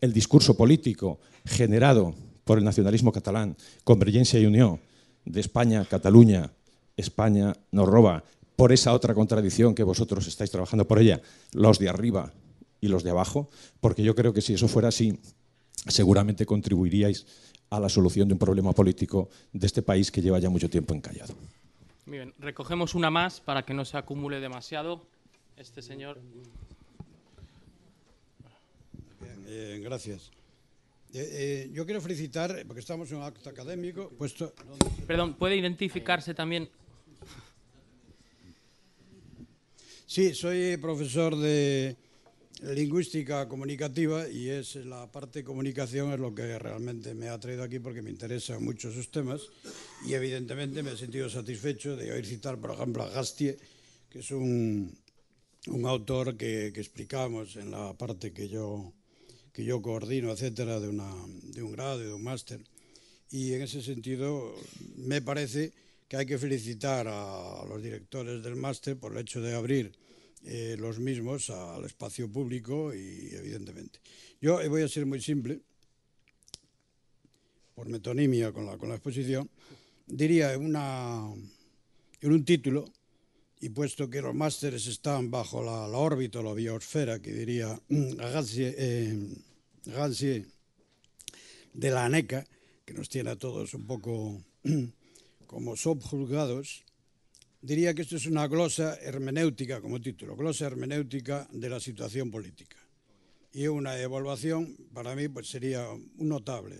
el discurso político generado por el nacionalismo catalán, Convergencia y Unión, de España, Cataluña, España nos roba, por esa otra contradicción que vosotros estáis trabajando por ella, los de arriba y los de abajo? Porque yo creo que si eso fuera así, seguramente contribuiríais a la solución de un problema político de este país que lleva ya mucho tiempo encallado. bien, recogemos una más para que no se acumule demasiado. Este señor. gracias. Eh, eh, yo quiero felicitar, porque estamos en un acto académico, puesto... Perdón, ¿puede identificarse también? Sí, soy profesor de lingüística comunicativa y es la parte de comunicación es lo que realmente me ha traído aquí porque me interesan mucho esos temas y evidentemente me he sentido satisfecho de oír citar, por ejemplo, a Gastie, que es un, autor que, explicamos en la parte que yo, que yo coordino, etcétera, de, una, de un grado de un máster. Y en ese sentido me parece que hay que felicitar a los directores del máster por el hecho de abrir eh, los mismos al espacio público y evidentemente. Yo eh, voy a ser muy simple, por metonimia con la, con exposición, diría en, una, un título, y puesto que los másteres están bajo la, órbita la biosfera, que diría mm, Gansier, eh, de la ANECA, que nos tiene a todos un poco mm, como subjuzgados, diría que isto é unha glosa hermenéutica como título, glosa hermenéutica de la situación política. E unha evaluación, para mí, pues, sería un notable,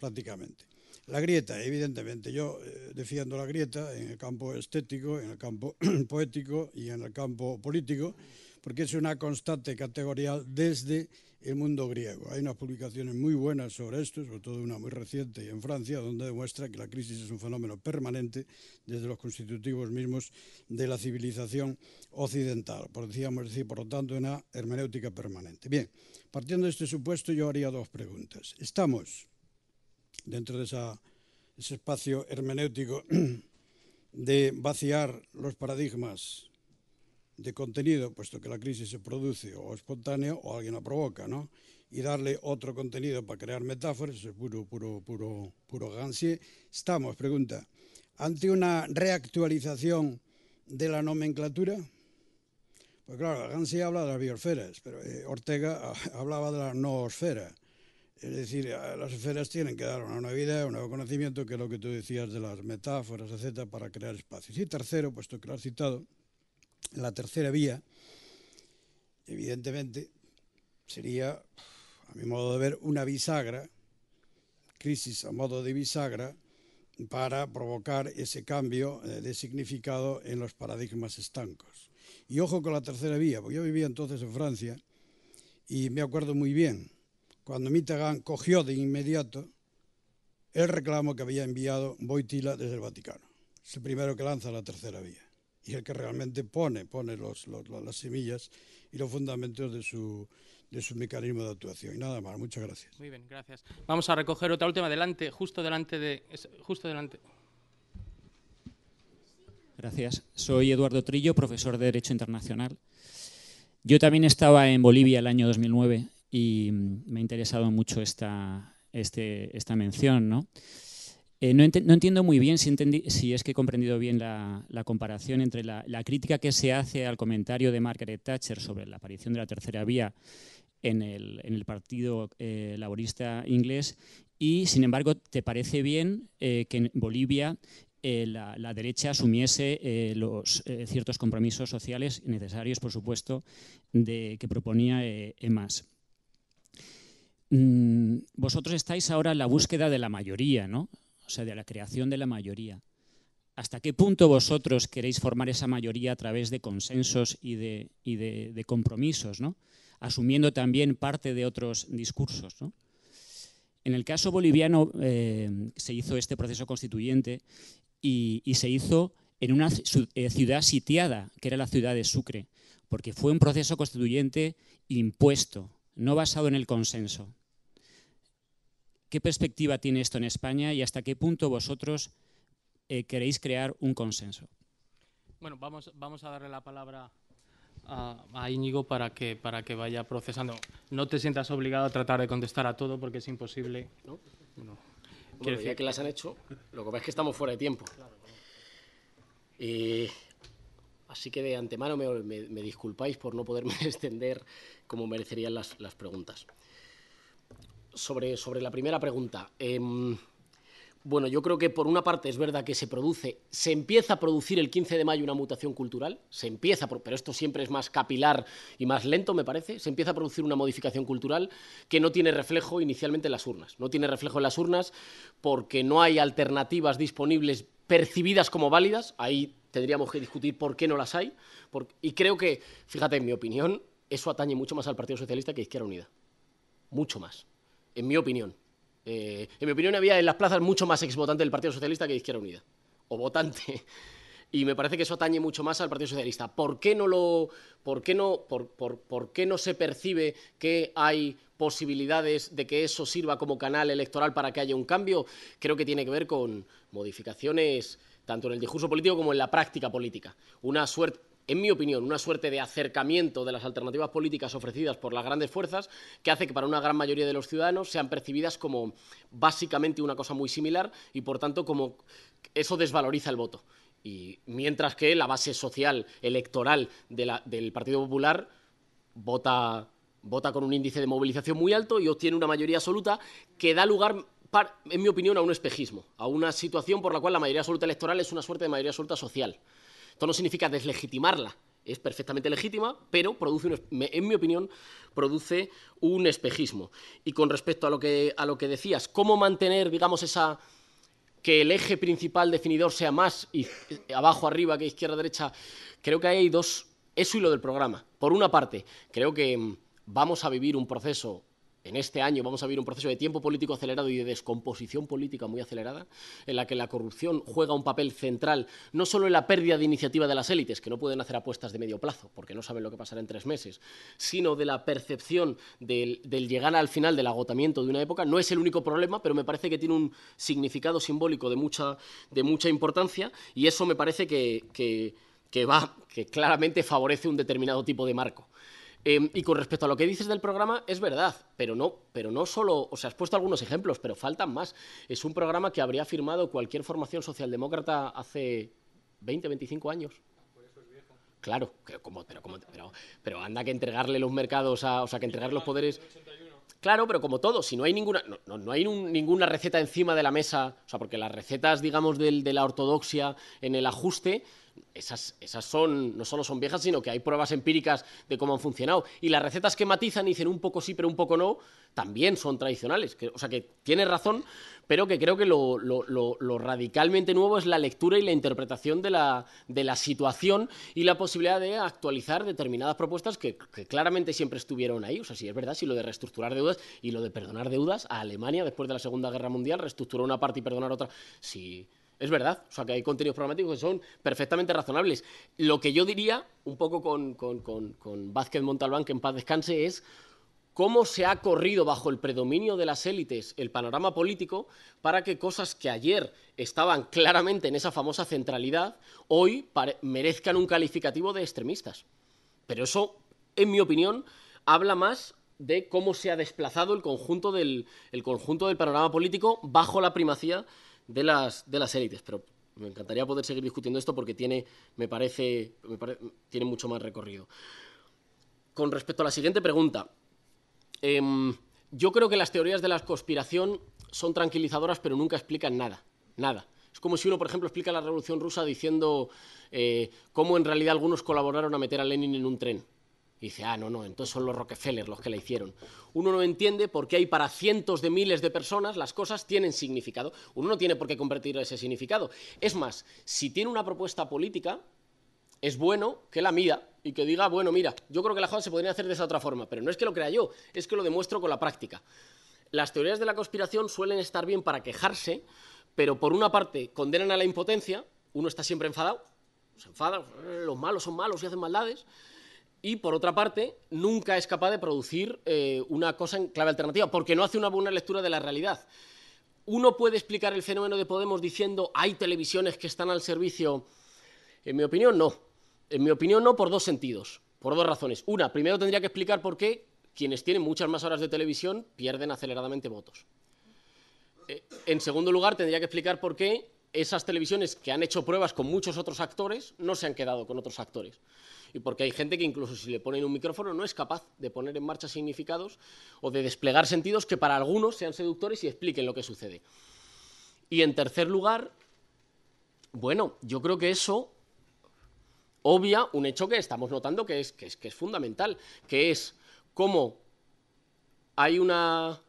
prácticamente. La grieta, evidentemente, yo eh, defiendo la grieta en el campo estético, en el campo poético y en el campo político, porque es una constante categorial desde el mundo griego. Hay unas publicaciones muy buenas sobre esto, sobre todo una muy reciente en Francia, donde demuestra que la crisis es un fenómeno permanente desde los constitutivos mismos de la civilización occidental. Por, decir, por lo tanto, una hermenéutica permanente. Bien, partiendo de este supuesto, yo haría dos preguntas. Estamos dentro de ese espacio hermenéutico de vaciar los paradigmas de contenido, puesto que la crisis se produce o espontáneo o alguien la provoca, ¿no? Y darle otro contenido para crear metáforas, es puro, puro, puro, puro gansie. Estamos, pregunta, ante una reactualización de la nomenclatura. Pues claro, Gansi habla de las biosferas, pero eh, Ortega hablaba de la noosfera. Es decir, las esferas tienen que dar una nueva vida, un nuevo conocimiento, que es lo que tú decías de las metáforas, etcétera, para crear espacios. Y tercero, puesto que lo has citado, la tercera vía, evidentemente, sería, a mi modo de ver, una bisagra, crisis a modo de bisagra, para provocar ese cambio eh, de significado en los paradigmas estancos. Y ojo con la tercera vía, porque yo vivía entonces en Francia y me acuerdo muy bien, cuando Mitterrand cogió de inmediato el reclamo que había enviado Boitila desde el Vaticano. Es el primero que lanza la tercera vía y el que realmente pone, pone los, las semillas y los fundamentos de su, de su mecanismo de actuación. Y nada más, muchas gracias. Muy bien, gracias. Vamos a recoger otra última adelante justo delante de... Justo delante. Gracias. Soy Eduardo Trillo, profesor de Derecho Internacional. Yo también estaba en Bolivia el año 2009 y me ha interesado mucho esta, este, esta mención, ¿no? Eh, no, entiendo muy bien si, es que he comprendido bien la, comparación entre la, crítica que se hace al comentario de Margaret Thatcher sobre la aparición de la tercera vía en el, Partido eh, Laborista inglés y, sin embargo, ¿te parece bien eh, que en Bolivia la, derecha asumiese los ciertos compromisos sociales necesarios, por supuesto, que proponía EMAS? Mm, vosotros estáis ahora en la búsqueda de la mayoría, ¿no? o sea, de la creación de la mayoría. ¿Hasta qué punto vosotros queréis formar esa mayoría a través de consensos y de, compromisos, asumiendo también parte de otros discursos? En el caso boliviano eh, se hizo este proceso constituyente y, y se hizo en una eh, ciudad sitiada, que era la ciudad de Sucre, porque fue un proceso constituyente impuesto, no basado en el consenso. ¿Qué perspectiva tiene esto en España y hasta qué punto vosotros eh, queréis crear un consenso? Bueno, vamos, vamos a darle la palabra a, Íñigo para que, para que vaya procesando. No te sientas obligado a tratar de contestar a todo porque es imposible. ¿No? no. decir... que las han hecho, lo que pasa es que estamos fuera de tiempo. así que de antemano me, me, disculpáis por no poderme extender como merecerían las, las preguntas sobre, la primera pregunta. Em, bueno, yo creo que por una parte es verdad que se produce, se empieza a producir el 15 de mayo una mutación cultural, se empieza, pero esto siempre es más capilar y más lento, me parece, se empieza a producir una modificación cultural que no tiene reflejo inicialmente en las urnas. No tiene reflejo en las urnas porque no hay alternativas disponibles percibidas como válidas, ahí tendríamos que discutir por qué no las hay, y creo que, fíjate, en mi opinión, eso atañe mucho más al Partido Socialista que a Izquierda Unida, mucho más en mi opinión. Eh, en mi opinión había en las plazas mucho más votante del Partido Socialista que de Izquierda Unida, o votante. Y me parece que eso atañe mucho más al Partido Socialista. ¿Por qué no, lo, por qué no, por qué no se percibe que hay posibilidades de que eso sirva como canal electoral para que haya un cambio? Creo que tiene que ver con modificaciones tanto en el discurso político como en la práctica política. Una suerte, en mi opinión, una suerte de acercamiento de las alternativas políticas ofrecidas por las grandes fuerzas que hace que para una gran mayoría de los ciudadanos sean percibidas como básicamente una cosa muy similar y, por tanto, como eso desvaloriza el voto. Y mientras que la base social electoral del Partido Popular vota, vota con un índice de movilización muy alto y obtiene una mayoría absoluta que da lugar en mi opinión, a un espejismo, a una situación por la cual la mayoría absoluta electoral es una suerte de mayoría absoluta social. Esto no significa deslegitimarla, es perfectamente legítima, pero produce, en mi opinión, produce un espejismo. Y con respecto a lo que, a lo que decías, ¿cómo mantener, digamos, esa que el eje principal definidor sea más eh, abajo arriba que izquierda derecha? Creo que hay dos eso y lo del programa. Por una parte, creo que mm, vamos a vivir un proceso en este año vamos a vivir un proceso de tiempo político acelerado y de descomposición política muy acelerada, en la que la corrupción juega un papel central, no solo en la pérdida de iniciativa de las élites, que no pueden hacer apuestas de medio plazo, porque no saben lo que pasará en tres meses, sino de la percepción del, llegar al final del agotamiento de una época, no es el único problema, pero me parece que tiene un significado simbólico de mucha, importancia y eso me parece que va, que claramente favorece un determinado tipo de marco. Em, y con respecto a lo que dices del programa, es verdad, pero no, pero no solo, o sea, has puesto algunos ejemplos, pero faltan más. Es un programa que habría firmado cualquier formación socialdemócrata hace 20, 25 años. Por eso es viejo. Claro, pero, como, pero, anda que entregarle los mercados, o sea, que entregar los poderes... Claro, pero como todo, si no hay ninguna, no, hay ninguna receta encima de la mesa, o sea, porque las recetas, digamos, de la ortodoxia en el ajuste esas, esas son, no solo son viejas, sino que hay pruebas empíricas de cómo han funcionado. Y las recetas que matizan y dicen un poco sí, pero un poco no, también son tradicionales. o sea que tiene razón, pero que creo que lo, radicalmente nuevo es la lectura y la interpretación de la, de la situación y la posibilidad de actualizar determinadas propuestas que, claramente siempre estuvieron ahí. O sea, sí es verdad, sí lo de reestructurar deudas y lo de perdonar deudas a Alemania después de la Segunda Guerra Mundial, reestructuró una parte y perdonar otra. Sí, es verdad, o sea que hay contenidos programáticos que son perfectamente razonables. Lo que yo diría, un poco con, Vázquez Montalbán, que en paz descanse, es cómo se ha corrido bajo el predominio de las élites el panorama político para que cosas que ayer estaban claramente en esa famosa centralidad, hoy merezcan un calificativo de extremistas. Pero eso, en mi opinión, habla más de cómo se ha desplazado el conjunto del, el conjunto del panorama político bajo la primacía de las, de las élites, pero me encantaría poder seguir discutiendo esto porque tiene, me parece, tiene mucho más recorrido. Con respecto a la siguiente pregunta, em, yo creo que las teorías de la conspiración son tranquilizadoras, pero nunca explican nada, nada. Es como si uno, por ejemplo, explica la Revolución Rusa diciendo eh, cómo en realidad algunos colaboraron a meter a Lenin en un tren dice, ah, no, no, entonces son los Rockefeller los que la hicieron. Uno no entiende por qué hay para cientos de miles de personas las cosas tienen significado. Uno no tiene por qué convertir ese significado. Es más, si tiene una propuesta política, es bueno que la mida y que diga, bueno, mira, yo creo que la cosa se podría hacer de esa otra forma, pero no es que lo crea yo, es que lo demuestro con la práctica. Las teorías de la conspiración suelen estar bien para quejarse, pero por una parte condenan a la impotencia, uno está siempre enfadado, se enfada, eh, los malos son malos y hacen maldades, y por otra parte, nunca es capaz de producir eh, una cosa en clave alternativa, porque no hace una buena lectura de la realidad. Uno puede explicar el fenómeno de Podemos diciendo hay televisiones que están al servicio. En mi opinión, no. En mi opinión, no, por dos sentidos, por dos razones. Una, primero tendría que explicar por qué quienes tienen muchas más horas de televisión pierden aceleradamente votos. Eh, en segundo lugar, tendría que explicar por qué esas televisiones que han hecho pruebas con muchos otros actores no se han quedado con otros actores y porque hay gente que incluso si le ponen un micrófono no es capaz de poner en marcha significados o de desplegar sentidos que para algunos sean seductores y expliquen lo que sucede. Y en tercer lugar, bueno, yo creo que eso obvia un hecho que estamos notando que es, que es, fundamental, que es cómo hay una...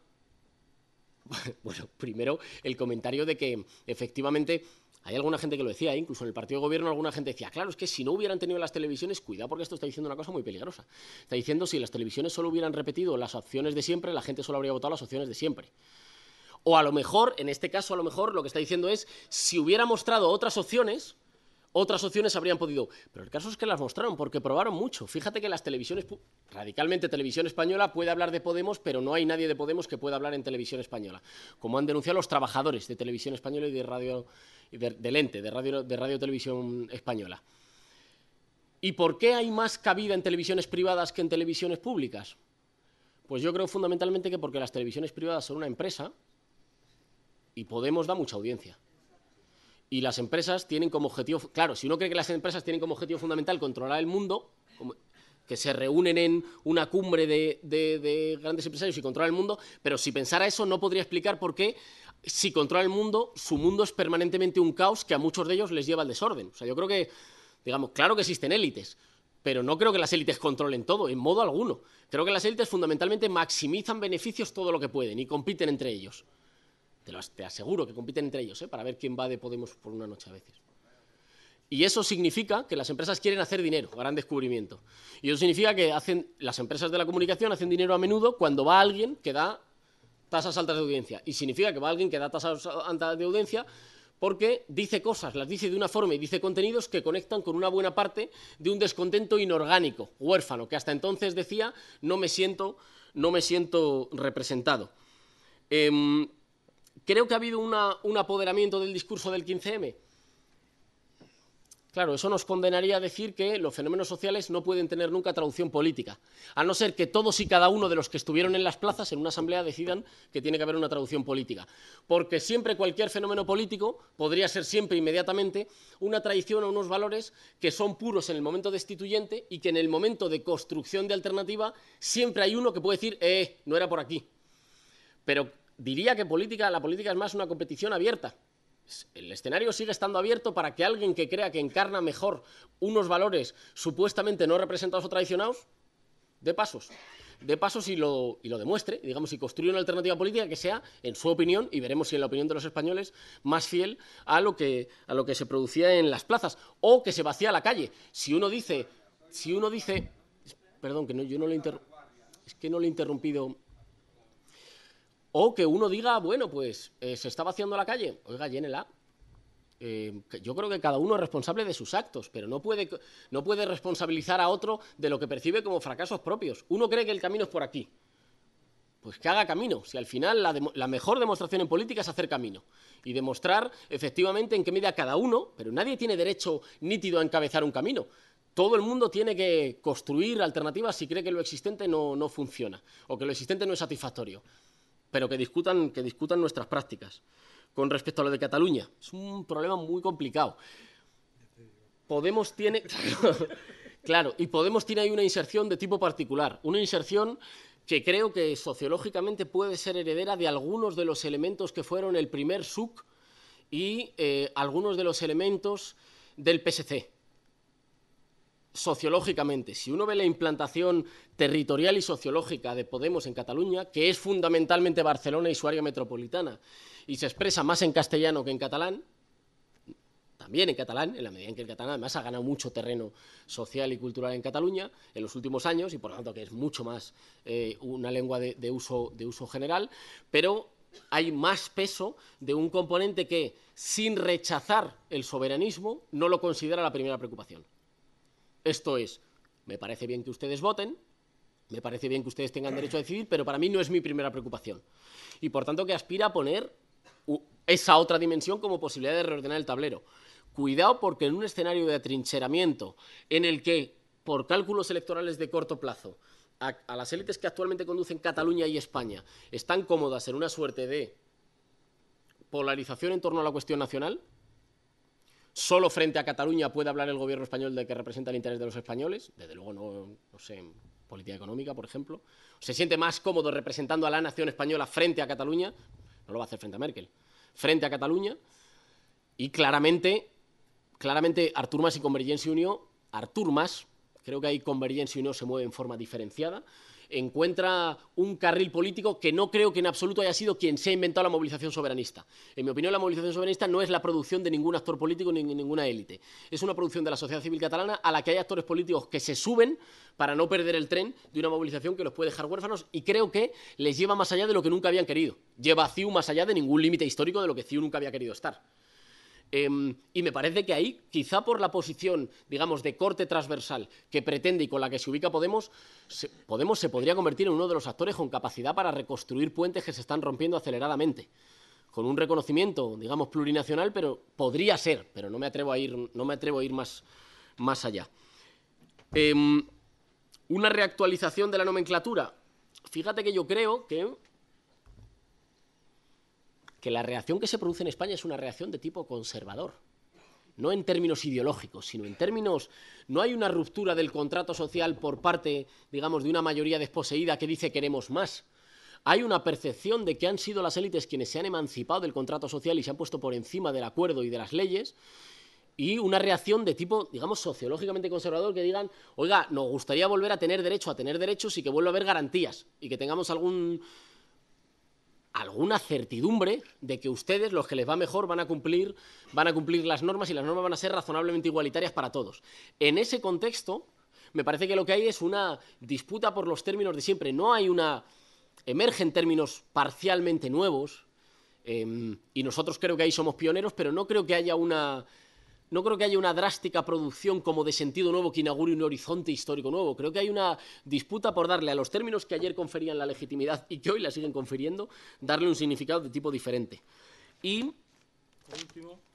Bueno, primero el comentario de que efectivamente hay alguna gente que lo decía, ¿eh? incluso en el partido de gobierno alguna gente decía, claro, es que si no hubieran tenido las televisiones, cuidado porque esto está diciendo una cosa muy peligrosa. Está diciendo si las televisiones solo hubieran repetido las opciones de siempre, la gente solo habría votado las opciones de siempre. O a lo mejor, en este caso a lo mejor lo que está diciendo es, si hubiera mostrado otras opciones, otras opciones habrían podido. Pero el caso es que las mostraron porque probaron mucho. Fíjate que las televisiones, radicalmente televisión española puede hablar de Podemos, pero no hay nadie de Podemos que pueda hablar en televisión española. Como han denunciado los trabajadores de televisión española y de radio, del ente, de radio, de radio televisión española. ¿Y por qué hay más cabida en televisiones privadas que en televisiones públicas? Pues yo creo fundamentalmente que porque las televisiones privadas son una empresa y Podemos da mucha audiencia y las empresas tienen como objetivo, claro, si uno cree que las empresas tienen como objetivo fundamental controlar el mundo, que se reúnen en una cumbre de, grandes empresarios y controlar el mundo, pero si pensara eso no podría explicar por qué si controla el mundo, su mundo es permanentemente un caos que a muchos de ellos les lleva al desorden. O sea, yo creo que, digamos, claro que existen élites, pero no creo que las élites controlen todo, en modo alguno. Creo que las élites fundamentalmente maximizan beneficios todo lo que pueden y compiten entre ellos. Te, aseguro que compiten entre ellos, ¿eh? para ver quién va de Podemos por una noche a veces. Y eso significa que las empresas quieren hacer dinero, gran descubrimiento. Y eso significa que hacen, las empresas de la comunicación hacen dinero a menudo cuando va alguien que da tasas altas de audiencia. Y significa que va alguien que da tasas altas de audiencia porque dice cosas, las dice de una forma y dice contenidos que conectan con una buena parte de un descontento inorgánico, huérfano, que hasta entonces decía no me siento, no me siento representado. Em, Creo que ha habido un apoderamiento del discurso del 15M. Claro, eso nos condenaría a decir que los fenómenos sociales no pueden tener nunca traducción política, a no ser que todos y cada uno de los que estuvieron en las plazas en una asamblea decidan que tiene que haber una traducción política, porque siempre cualquier fenómeno político podría ser siempre inmediatamente una traición a unos valores que son puros en el momento destituyente y que en el momento de construcción de alternativa siempre hay uno que puede decir, eh, no era por aquí. Pero diría que política, la política es más una competición abierta. El escenario sigue estando abierto para que alguien que crea que encarna mejor unos valores supuestamente no representados o traicionados, dé pasos. de pasos y lo, demuestre, digamos, y construye una alternativa política que sea, en su opinión, y veremos si en la opinión de los españoles, más fiel a lo que, a lo que se producía en las plazas o que se vacía la calle. Si uno dice, si uno dice, perdón, que no, yo no le es que no le he interrumpido o que uno diga, bueno, pues eh, se está vaciando la calle, oiga, llénela. Eh, yo creo que cada uno es responsable de sus actos, pero no puede, no puede responsabilizar a otro de lo que percibe como fracasos propios. Uno cree que el camino es por aquí. Pues que haga camino. Si al final la, mejor demostración en política es hacer camino y demostrar efectivamente en qué medida cada uno, pero nadie tiene derecho nítido a encabezar un camino. Todo el mundo tiene que construir alternativas si cree que lo existente no, no funciona o que lo existente no es satisfactorio pero que discutan, que discutan nuestras prácticas. Con respecto a lo de Cataluña, es un problema muy complicado. Podemos tiene... claro, y Podemos tiene ahí una inserción de tipo particular, una inserción que creo que sociológicamente puede ser heredera de algunos de los elementos que fueron el primer SUC y eh, algunos de los elementos del PSC sociológicamente, si uno ve la implantación territorial y sociológica de Podemos en Cataluña, que es fundamentalmente Barcelona y su área metropolitana, y se expresa más en castellano que en catalán, también en catalán, en la medida en que el catalán además ha ganado mucho terreno social y cultural en Cataluña en los últimos años, y por lo tanto que es mucho más eh, una lengua de, uso, de uso general, pero hay más peso de un componente que, sin rechazar el soberanismo, no lo considera la primera preocupación. Esto es, me parece bien que ustedes voten, me parece bien que ustedes tengan derecho a decidir, pero para mí no es mi primera preocupación. Y por tanto que aspira a poner esa otra dimensión como posibilidad de reordenar el tablero. Cuidado porque en un escenario de atrincheramiento en el que, por cálculos electorales de corto plazo, a, a las élites que actualmente conducen Cataluña y España están cómodas en una suerte de polarización en torno a la cuestión nacional, solo frente a Cataluña puede hablar el gobierno español de que representa el interés de los españoles, desde luego no, no sé, en política económica, por ejemplo, se siente más cómodo representando a la nación española frente a Cataluña, no lo va a hacer frente a Merkel, frente a Cataluña, y claramente, claramente Artur Mas y Convergencia Unión, Artur Mas, creo que ahí Convergencia Unión se mueve en forma diferenciada, encuentra un carril político que no creo que en absoluto haya sido quien se ha inventado la movilización soberanista. En mi opinión, la movilización soberanista no es la producción de ningún actor político ni ninguna élite. Es una producción de la sociedad civil catalana a la que hay actores políticos que se suben para no perder el tren de una movilización que los puede dejar huérfanos y creo que les lleva más allá de lo que nunca habían querido. Lleva a CIU más allá de ningún límite histórico de lo que CIU nunca había querido estar. Em, y me parece que ahí, quizá por la posición, digamos, de corte transversal que pretende y con la que se ubica Podemos, Podemos se podría convertir en uno de los actores con capacidad para reconstruir puentes que se están rompiendo aceleradamente con un reconocimiento, digamos, plurinacional, pero podría ser, pero no me atrevo a ir, no me atrevo a ir más, más allá. Em, una reactualización de la nomenclatura. Fíjate que yo creo que que la reacción que se produce en España es una reacción de tipo conservador. No en términos ideológicos, sino en términos... No hay una ruptura del contrato social por parte, digamos, de una mayoría desposeída que dice queremos más. Hay una percepción de que han sido las élites quienes se han emancipado del contrato social y se han puesto por encima del acuerdo y de las leyes, y una reacción de tipo, digamos, sociológicamente conservador que digan, oiga, nos gustaría volver a tener derecho, a tener derechos y que vuelva a haber garantías y que tengamos algún alguna certidumbre de que ustedes, los que les va mejor, van a cumplir, van a cumplir las normas y las normas van a ser razonablemente igualitarias para todos. En ese contexto, me parece que lo que hay es una disputa por los términos de siempre. No hay una. emergen términos parcialmente nuevos. Em, y nosotros creo que ahí somos pioneros, pero no creo que haya una no creo que haya una drástica producción como de sentido nuevo que inaugure un horizonte histórico nuevo. Creo que hay una disputa por darle a los términos que ayer conferían la legitimidad y que hoy la siguen confiriendo, darle un significado de tipo diferente. Y,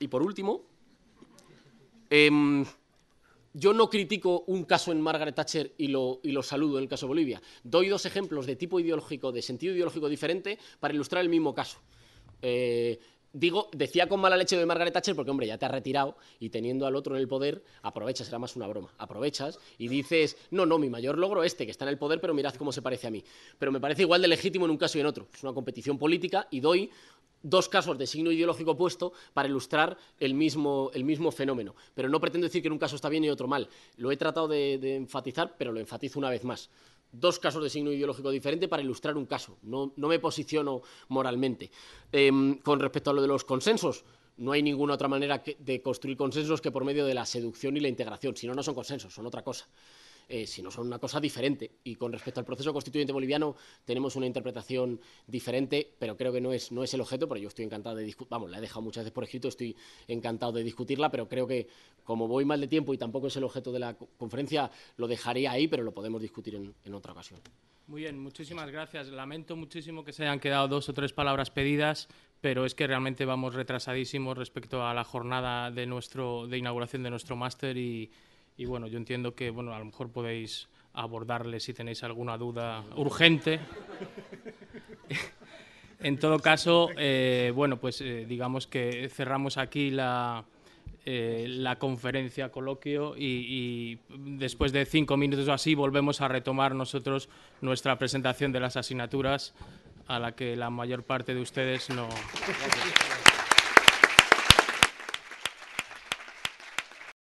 por último, em, yo no critico un caso en Margaret Thatcher y lo, saludo en el caso Bolivia. Doy dos ejemplos de tipo ideológico, de sentido ideológico diferente, para ilustrar el mismo caso. Eh, digo, decía con mala leche de Margaret Thatcher porque, hombre, ya te has retirado y teniendo al otro en el poder, aprovechas, era más una broma, aprovechas y dices, no, no, mi mayor logro este, que está en el poder, pero mirad cómo se parece a mí. Pero me parece igual de legítimo en un caso y en otro. Es una competición política y doy dos casos de signo ideológico opuesto para ilustrar el mismo, el mismo fenómeno. Pero no pretendo decir que en un caso está bien y otro mal. Lo he tratado de enfatizar, pero lo enfatizo una vez más dos casos de signo ideológico diferente para ilustrar un caso. No, me posiciono moralmente. Em, con respecto a lo de los consensos, no hay ninguna otra manera de construir consensos que por medio de la seducción y la integración. Si no, no son consensos, son otra cosa. Eh, si no son una cosa diferente. Y con respecto al proceso constituyente boliviano tenemos una interpretación diferente, pero creo que no es, no es el objeto, pero yo estoy encantado de discutir, vamos, la he dejado muchas veces por escrito, estoy encantado de discutirla, pero creo que como voy mal de tiempo y tampoco es el objeto de la conferencia, lo dejaría ahí, pero lo podemos discutir en, en otra ocasión. Muy bien, muchísimas gracias. Lamento muchísimo que se hayan quedado dos o tres palabras pedidas, pero es que realmente vamos retrasadísimos respecto a la jornada de, nuestro, de inauguración de nuestro máster y, y bueno, yo entiendo que bueno, a lo mejor podéis abordarle si tenéis alguna duda urgente. en todo caso, eh, bueno, pues eh, digamos que cerramos aquí la, eh, la conferencia, coloquio, y, después de cinco minutos o así volvemos a retomar nosotros nuestra presentación de las asignaturas a la que la mayor parte de ustedes no...